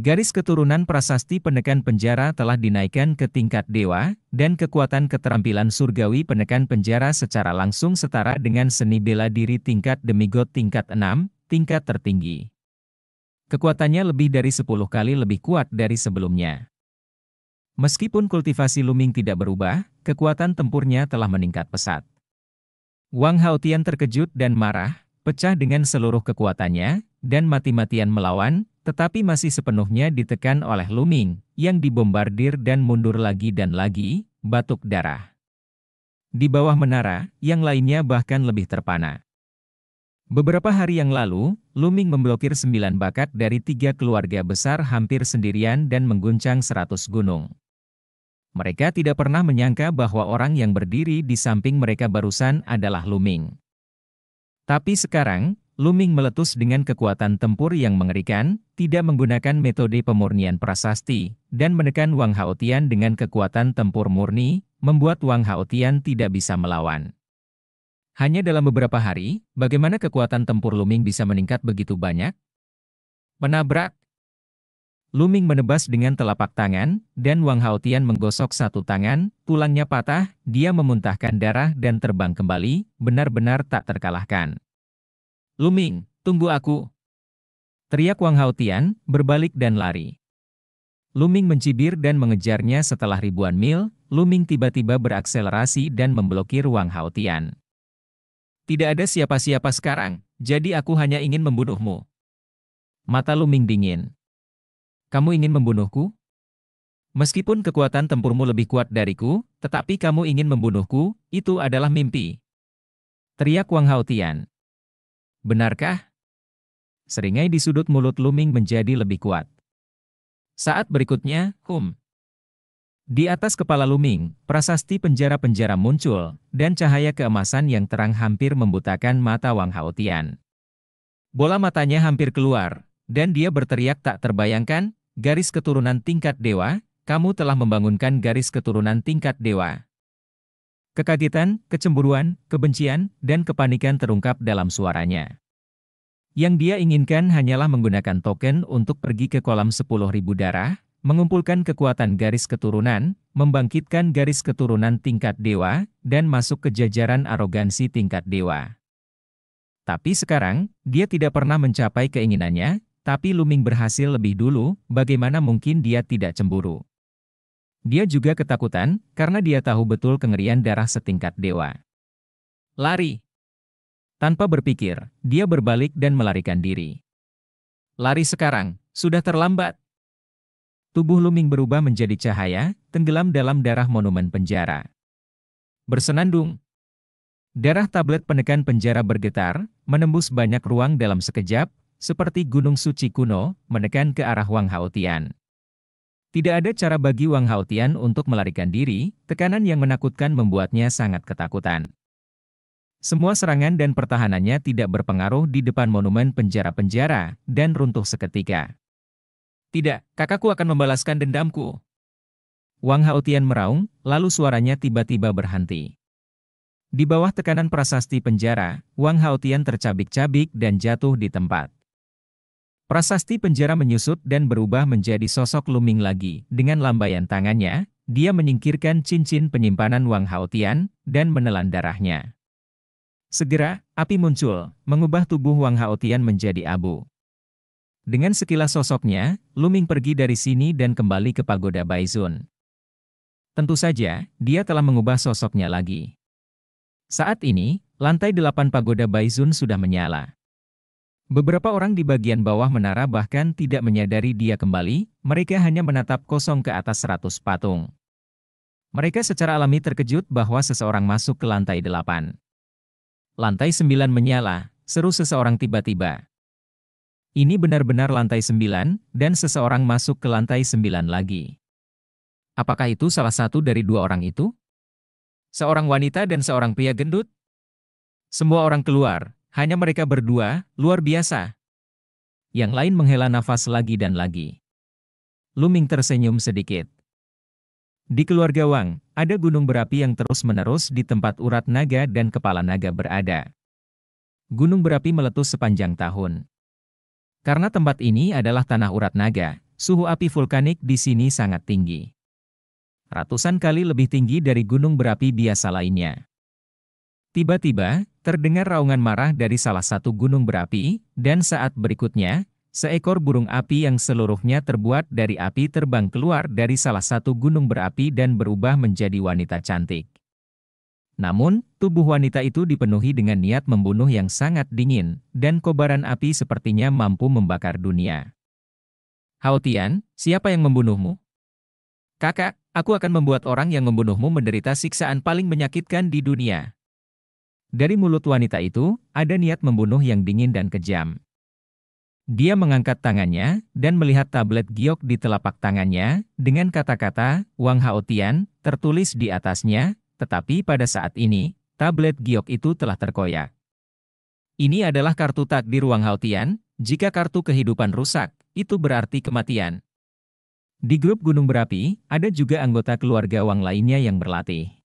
Garis keturunan prasasti penekan penjara telah dinaikkan ke tingkat dewa, dan kekuatan keterampilan surgawi penekan penjara secara langsung setara dengan seni bela diri tingkat demigod tingkat 6, tingkat tertinggi. Kekuatannya lebih dari 10 kali lebih kuat dari sebelumnya. Meskipun kultivasi Luming tidak berubah, kekuatan tempurnya telah meningkat pesat. Wang Haotian terkejut dan marah, pecah dengan seluruh kekuatannya, dan mati-matian melawan, tetapi masih sepenuhnya ditekan oleh Luming, yang dibombardir dan mundur lagi dan lagi, batuk darah. Di bawah menara, yang lainnya bahkan lebih terpana. Beberapa hari yang lalu, Luming memblokir sembilan bakat dari tiga keluarga besar hampir sendirian dan mengguncang seratus gunung. Mereka tidak pernah menyangka bahwa orang yang berdiri di samping mereka barusan adalah Luming. Tapi sekarang, Luming meletus dengan kekuatan tempur yang mengerikan, tidak menggunakan metode pemurnian prasasti, dan menekan Wang Haotian dengan kekuatan tempur murni, membuat Wang Haotian tidak bisa melawan. Hanya dalam beberapa hari, bagaimana kekuatan tempur Luming bisa meningkat begitu banyak? Menabrak Luming menebas dengan telapak tangan, dan Wang Haotian menggosok satu tangan, tulangnya patah, dia memuntahkan darah dan terbang kembali, benar-benar tak terkalahkan. Luming, tunggu aku. Teriak Wang Haotian, berbalik dan lari. Luming mencibir dan mengejarnya setelah ribuan mil, Luming tiba-tiba berakselerasi dan memblokir Wang Haotian. Tidak ada siapa-siapa sekarang, jadi aku hanya ingin membunuhmu. Mata Luming dingin. Kamu ingin membunuhku? Meskipun kekuatan tempurmu lebih kuat dariku, tetapi kamu ingin membunuhku, itu adalah mimpi. Teriak Wang Haotian. Benarkah? Seringai di sudut mulut Luming menjadi lebih kuat. Saat berikutnya, hum. Di atas kepala Luming, prasasti penjara-penjara muncul, dan cahaya keemasan yang terang hampir membutakan mata Wang Haotian. Bola matanya hampir keluar, dan dia berteriak tak terbayangkan, garis keturunan tingkat dewa, kamu telah membangunkan garis keturunan tingkat dewa. Kekagetan, kecemburuan, kebencian, dan kepanikan terungkap dalam suaranya. Yang dia inginkan hanyalah menggunakan token untuk pergi ke kolam 10.000 darah, mengumpulkan kekuatan garis keturunan, membangkitkan garis keturunan tingkat dewa, dan masuk ke jajaran arogansi tingkat dewa. Tapi sekarang, dia tidak pernah mencapai keinginannya, tapi Luming berhasil lebih dulu, bagaimana mungkin dia tidak cemburu? Dia juga ketakutan, karena dia tahu betul kengerian darah setingkat dewa. Lari! Tanpa berpikir, dia berbalik dan melarikan diri. Lari sekarang, sudah terlambat. Tubuh Luming berubah menjadi cahaya, tenggelam dalam darah monumen penjara. Bersenandung. Darah tablet penekan penjara bergetar, menembus banyak ruang dalam sekejap, seperti Gunung Suci kuno, menekan ke arah Wang Haotian. Tidak ada cara bagi Wang Haotian untuk melarikan diri, tekanan yang menakutkan membuatnya sangat ketakutan. Semua serangan dan pertahanannya tidak berpengaruh di depan monumen penjara-penjara, dan runtuh seketika. Tidak, kakakku akan membalaskan dendamku. Wang Haotian meraung, lalu suaranya tiba-tiba berhenti. Di bawah tekanan prasasti penjara, Wang Haotian tercabik-cabik dan jatuh di tempat. Prasasti penjara menyusut dan berubah menjadi sosok Luming lagi. Dengan lambaian tangannya, dia menyingkirkan cincin penyimpanan Wang Haotian dan menelan darahnya. Segera, api muncul, mengubah tubuh Wang Haotian menjadi abu. Dengan sekilas sosoknya, Luming pergi dari sini dan kembali ke pagoda Baizun. Tentu saja, dia telah mengubah sosoknya lagi. Saat ini, lantai delapan pagoda Baizun sudah menyala. Beberapa orang di bagian bawah menara bahkan tidak menyadari dia kembali, mereka hanya menatap kosong ke atas seratus patung. Mereka secara alami terkejut bahwa seseorang masuk ke lantai delapan. Lantai sembilan menyala, seru seseorang tiba-tiba. Ini benar-benar lantai sembilan, dan seseorang masuk ke lantai sembilan lagi. Apakah itu salah satu dari dua orang itu? Seorang wanita dan seorang pria gendut? Semua orang keluar, hanya mereka berdua, luar biasa. Yang lain menghela nafas lagi dan lagi. Luming tersenyum sedikit. Di keluarga Wang, ada gunung berapi yang terus-menerus di tempat urat naga dan kepala naga berada. Gunung berapi meletus sepanjang tahun. Karena tempat ini adalah tanah urat naga, suhu api vulkanik di sini sangat tinggi. Ratusan kali lebih tinggi dari gunung berapi biasa lainnya. Tiba-tiba, terdengar raungan marah dari salah satu gunung berapi, dan saat berikutnya, seekor burung api yang seluruhnya terbuat dari api terbang keluar dari salah satu gunung berapi dan berubah menjadi wanita cantik. Namun, tubuh wanita itu dipenuhi dengan niat membunuh yang sangat dingin, dan kobaran api sepertinya mampu membakar dunia. Haotian, siapa yang membunuhmu? Kakak, aku akan membuat orang yang membunuhmu menderita siksaan paling menyakitkan di dunia. Dari mulut wanita itu, ada niat membunuh yang dingin dan kejam. Dia mengangkat tangannya, dan melihat tablet giok di telapak tangannya, dengan kata-kata, Wang Haotian, tertulis di atasnya, tetapi pada saat ini, tablet giok itu telah terkoyak. Ini adalah kartu takdir ruang Haotian, jika kartu kehidupan rusak, itu berarti kematian. Di grup Gunung Berapi, ada juga anggota keluarga Wang lainnya yang berlatih.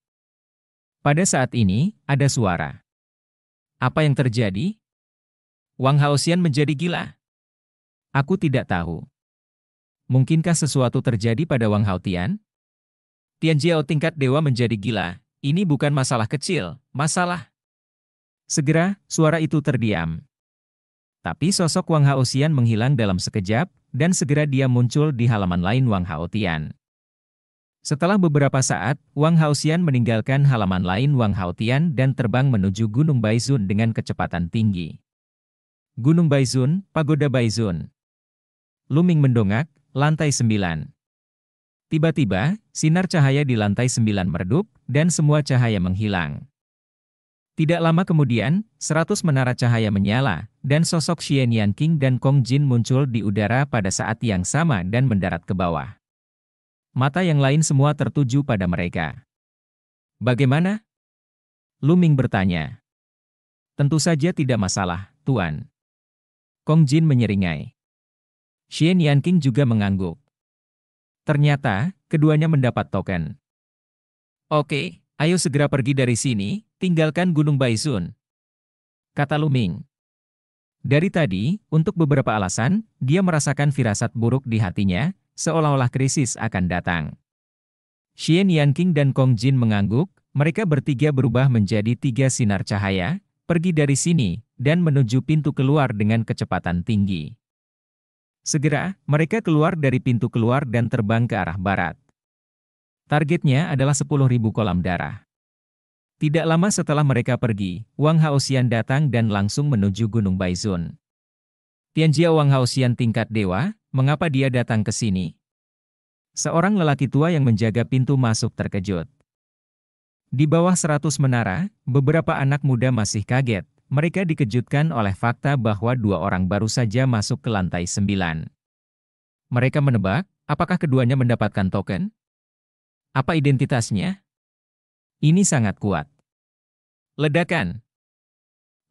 Pada saat ini, ada suara. Apa yang terjadi? Wang Haoxian menjadi gila. Aku tidak tahu. Mungkinkah sesuatu terjadi pada Wang Haotian? Tian Jiao tingkat dewa menjadi gila. Ini bukan masalah kecil, masalah. Segera, suara itu terdiam. Tapi sosok Wang Haoxian menghilang dalam sekejap, dan segera dia muncul di halaman lain Wang Haotian. Setelah beberapa saat, Wang Haoxian meninggalkan halaman lain Wang Haotian dan terbang menuju Gunung Baizun dengan kecepatan tinggi. Gunung Baizun, Pagoda Baizun. Luming mendongak, lantai 9. Tiba-tiba, sinar cahaya di lantai 9 meredup, dan semua cahaya menghilang. Tidak lama kemudian, 100 menara cahaya menyala, dan sosok Xian Yan dan Kong Jin muncul di udara pada saat yang sama dan mendarat ke bawah. Mata yang lain semua tertuju pada mereka. Bagaimana? Luming bertanya. Tentu saja tidak masalah, Tuan. Kong Jin menyeringai. Xian Yanqing juga mengangguk. Ternyata, keduanya mendapat token. Oke, ayo segera pergi dari sini, tinggalkan Gunung Baisun. Kata Luming. Dari tadi, untuk beberapa alasan, dia merasakan firasat buruk di hatinya, seolah-olah krisis akan datang. Xian Yanqing dan Kong Jin mengangguk, mereka bertiga berubah menjadi tiga sinar cahaya, pergi dari sini, dan menuju pintu keluar dengan kecepatan tinggi. Segera, mereka keluar dari pintu keluar dan terbang ke arah barat. Targetnya adalah 10.000 kolam darah. Tidak lama setelah mereka pergi, Wang Haoxian datang dan langsung menuju Gunung Baizun. Tianjia Wang Haoxian tingkat dewa, Mengapa dia datang ke sini? Seorang lelaki tua yang menjaga pintu masuk terkejut. Di bawah seratus menara, beberapa anak muda masih kaget. Mereka dikejutkan oleh fakta bahwa dua orang baru saja masuk ke lantai sembilan. Mereka menebak, apakah keduanya mendapatkan token? Apa identitasnya? Ini sangat kuat. Ledakan.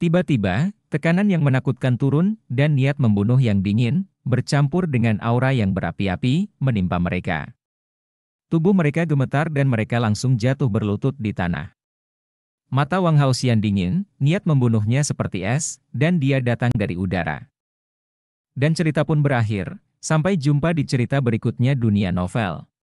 Tiba-tiba, tekanan yang menakutkan turun dan niat membunuh yang dingin bercampur dengan aura yang berapi-api, menimpa mereka. Tubuh mereka gemetar dan mereka langsung jatuh berlutut di tanah. Mata Wang Haosian dingin, niat membunuhnya seperti es, dan dia datang dari udara. Dan cerita pun berakhir, sampai jumpa di cerita berikutnya dunia novel.